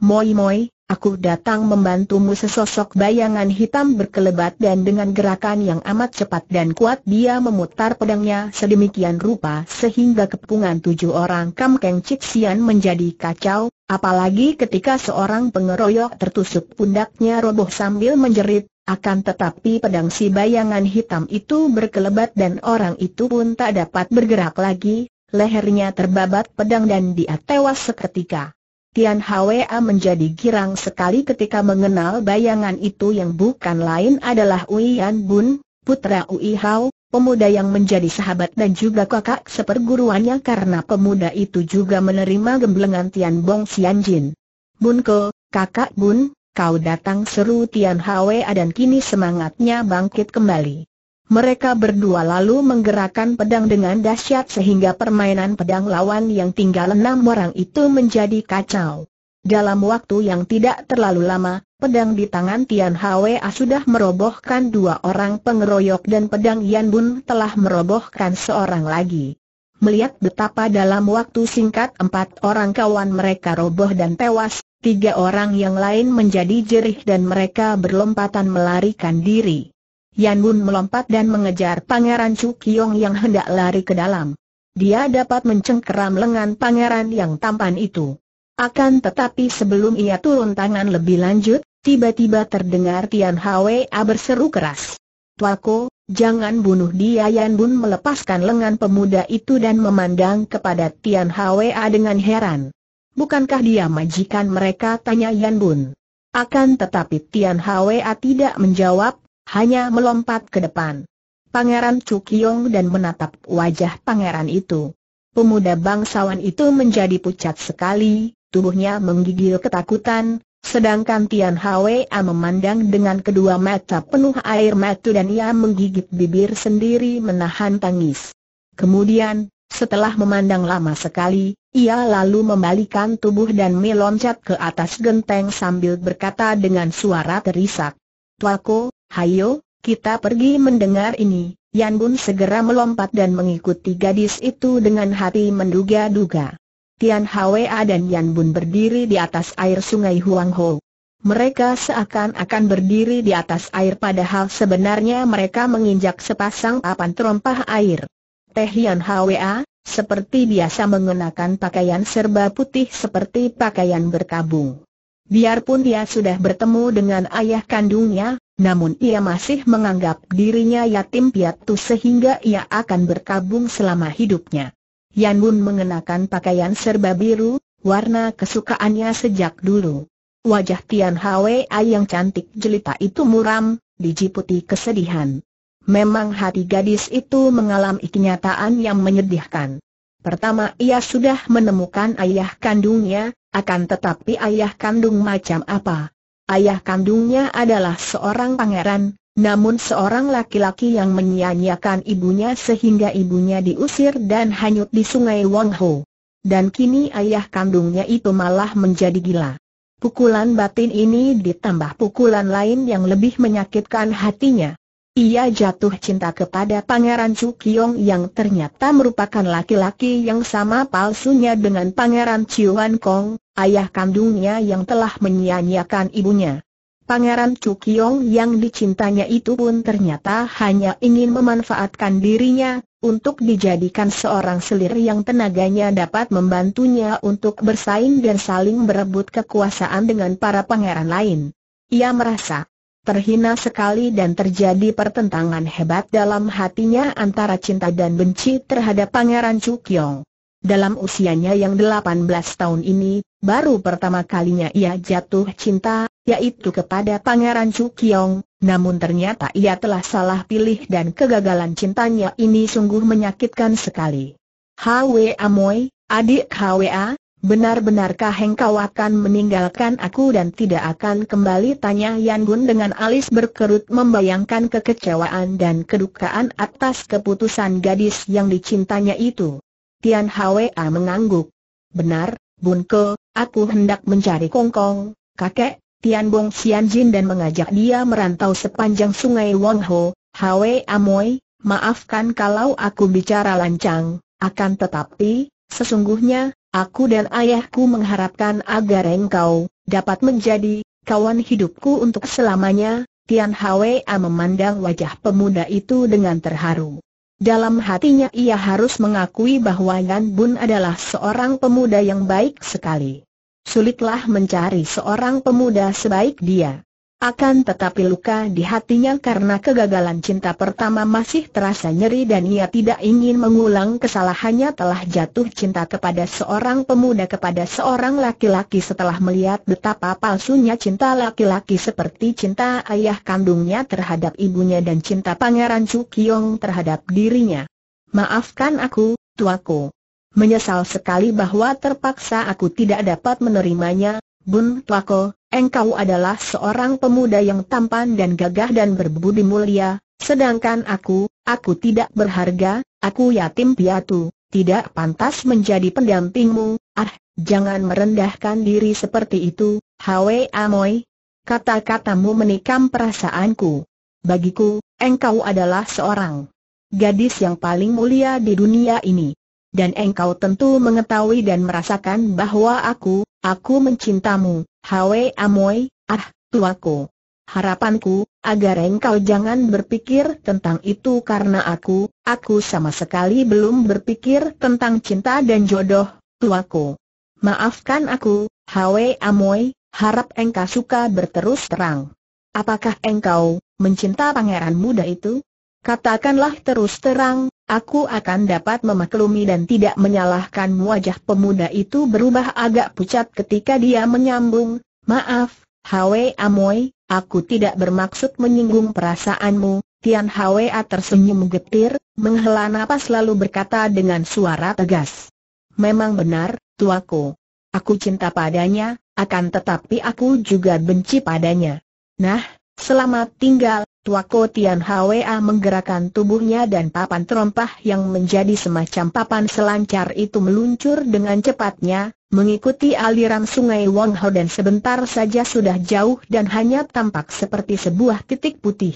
Moi moi, Aku datang membantumu sesosok bayangan hitam berkelebat dan dengan gerakan yang amat cepat dan kuat dia memutar pedangnya sedemikian rupa sehingga kepungan tujuh orang Kam Keng Cik Sian menjadi kacau, apalagi ketika seorang pengeroyok tertusuk pundaknya roboh sambil menjerit, akan tetapi pedang si bayangan hitam itu berkelebat dan orang itu pun tak dapat bergerak lagi, lehernya terbabat pedang dan dia tewas seketika. Tian Hwa menjadi girang sekali ketika mengenal bayangan itu yang bukan lain adalah Uian Bun, putra Ui Hao, pemuda yang menjadi sahabat dan juga kakak seperguruannya karena pemuda itu juga menerima gemblengan Tian Bong Jin. Bun Ko, kakak Bun, kau datang seru Tian Hwa dan kini semangatnya bangkit kembali. Mereka berdua lalu menggerakkan pedang dengan dahsyat sehingga permainan pedang lawan yang tinggal enam orang itu menjadi kacau. Dalam waktu yang tidak terlalu lama, pedang di tangan Tian Hwa sudah merobohkan dua orang pengeroyok dan pedang Yan Bun telah merobohkan seorang lagi. Melihat betapa dalam waktu singkat empat orang kawan mereka roboh dan tewas, tiga orang yang lain menjadi jerih dan mereka berlompatan melarikan diri. Yan Bun melompat dan mengejar Pangeran Chu Kiong yang hendak lari ke dalam. Dia dapat mencengkeram lengan pangeran yang tampan itu. Akan tetapi sebelum ia turun tangan lebih lanjut, tiba-tiba terdengar Tian Hwa berseru keras. Tuaku, jangan bunuh dia Yan Bun melepaskan lengan pemuda itu dan memandang kepada Tian Hwa dengan heran. Bukankah dia majikan mereka tanya Yan Bun. Akan tetapi Tian Hwa tidak menjawab, hanya melompat ke depan. Pangeran Cukyong dan menatap wajah pangeran itu. Pemuda bangsawan itu menjadi pucat sekali, tubuhnya menggigil ketakutan, sedangkan Tian Hwa memandang dengan kedua mata penuh air mata dan ia menggigit bibir sendiri menahan tangis. Kemudian, setelah memandang lama sekali, ia lalu membalikan tubuh dan meloncat ke atas genteng sambil berkata dengan suara terisak. Tuako, Hayo, kita pergi mendengar ini. Yan Bun segera melompat dan mengikuti gadis itu dengan hati menduga-duga. Tian Hwa dan Yan Bun berdiri di atas air sungai Huang Ho. Mereka seakan-akan berdiri di atas air padahal sebenarnya mereka menginjak sepasang papan terompah air. Teh Yan Hwa, seperti biasa mengenakan pakaian serba putih seperti pakaian berkabung. Biarpun dia sudah bertemu dengan ayah kandungnya, namun ia masih menganggap dirinya yatim piatu sehingga ia akan berkabung selama hidupnya. Yan Bun mengenakan pakaian serba biru, warna kesukaannya sejak dulu. Wajah Tian Hwa yang cantik jelita itu muram, dijiputi kesedihan. Memang hati gadis itu mengalami kenyataan yang menyedihkan. Pertama ia sudah menemukan ayah kandungnya, akan tetapi ayah kandung macam apa? Ayah kandungnya adalah seorang pangeran, namun seorang laki-laki yang menyia-nyiakan ibunya sehingga ibunya diusir dan hanyut di sungai Wangho. Dan kini ayah kandungnya itu malah menjadi gila. Pukulan batin ini ditambah pukulan lain yang lebih menyakitkan hatinya. Ia jatuh cinta kepada Pangeran Chu Kiong yang ternyata merupakan laki-laki yang sama palsunya dengan Pangeran Chiuan Kong, ayah kandungnya yang telah menyia-nyiakan ibunya. Pangeran Chu Kiong yang dicintanya itu pun ternyata hanya ingin memanfaatkan dirinya, untuk dijadikan seorang selir yang tenaganya dapat membantunya untuk bersaing dan saling berebut kekuasaan dengan para pangeran lain. Ia merasa terhina sekali dan terjadi pertentangan hebat dalam hatinya antara cinta dan benci terhadap Pangeran Chu Cukyong. Dalam usianya yang 18 tahun ini, baru pertama kalinya ia jatuh cinta, yaitu kepada Pangeran Chu Cukyong, namun ternyata ia telah salah pilih dan kegagalan cintanya ini sungguh menyakitkan sekali. Hwa Amoy, adik Hwa, Benar-benarkah engkau akan meninggalkan aku dan tidak akan kembali? Tanya Yan Gun dengan alis berkerut membayangkan kekecewaan dan kedukaan atas keputusan gadis yang dicintanya itu. Tian Hwa mengangguk. Benar, Bun Ke, aku hendak mencari Kong Kong, kakek, Tian Bong Jin dan mengajak dia merantau sepanjang sungai Ho, Hwa Amoy, maafkan kalau aku bicara lancang, akan tetapi, sesungguhnya, Aku dan ayahku mengharapkan agar engkau dapat menjadi kawan hidupku untuk selamanya. Tian Hwa memandang wajah pemuda itu dengan terharu. Dalam hatinya ia harus mengakui bahwa Yan Bun adalah seorang pemuda yang baik sekali. Sulitlah mencari seorang pemuda sebaik dia. Akan tetapi luka di hatinya karena kegagalan cinta pertama masih terasa nyeri dan ia tidak ingin mengulang kesalahannya telah jatuh cinta kepada seorang pemuda kepada seorang laki-laki setelah melihat betapa palsunya cinta laki-laki seperti cinta ayah kandungnya terhadap ibunya dan cinta pangeran Cukyong terhadap dirinya. Maafkan aku, tuaku. Menyesal sekali bahwa terpaksa aku tidak dapat menerimanya, Bun Tuako, engkau adalah seorang pemuda yang tampan dan gagah dan berbudi mulia, sedangkan aku, aku tidak berharga, aku yatim piatu, tidak pantas menjadi pendampingmu, ah, jangan merendahkan diri seperti itu, Hwe Amoy. Kata-katamu menikam perasaanku. Bagiku, engkau adalah seorang gadis yang paling mulia di dunia ini. Dan engkau tentu mengetahui dan merasakan bahwa aku, aku mencintamu, Hwe Amoy, ah, tuaku. Harapanku, agar engkau jangan berpikir tentang itu karena aku, aku sama sekali belum berpikir tentang cinta dan jodoh, tuaku. Maafkan aku, Hwe Amoy, harap engkau suka berterus terang. Apakah engkau, mencinta pangeran muda itu? Katakanlah terus terang, Aku akan dapat memaklumi dan tidak menyalahkan wajah pemuda itu berubah agak pucat ketika dia menyambung, Maaf, Hwe Amoy, aku tidak bermaksud menyinggung perasaanmu, Tian Hwe tersenyum getir, menghela napas lalu berkata dengan suara tegas. Memang benar, tuaku. Aku cinta padanya, akan tetapi aku juga benci padanya. Nah, selamat tinggal, Tuako Tian Hwa menggerakkan tubuhnya dan papan terompah yang menjadi semacam papan selancar itu meluncur dengan cepatnya, mengikuti aliran sungai Wong Ho dan sebentar saja sudah jauh dan hanya tampak seperti sebuah titik putih.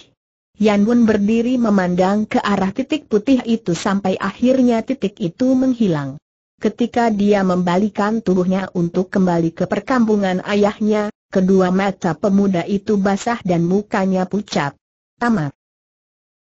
Yan Bun berdiri memandang ke arah titik putih itu sampai akhirnya titik itu menghilang. Ketika dia membalikan tubuhnya untuk kembali ke perkampungan ayahnya, kedua mata pemuda itu basah dan mukanya pucat. Tamat.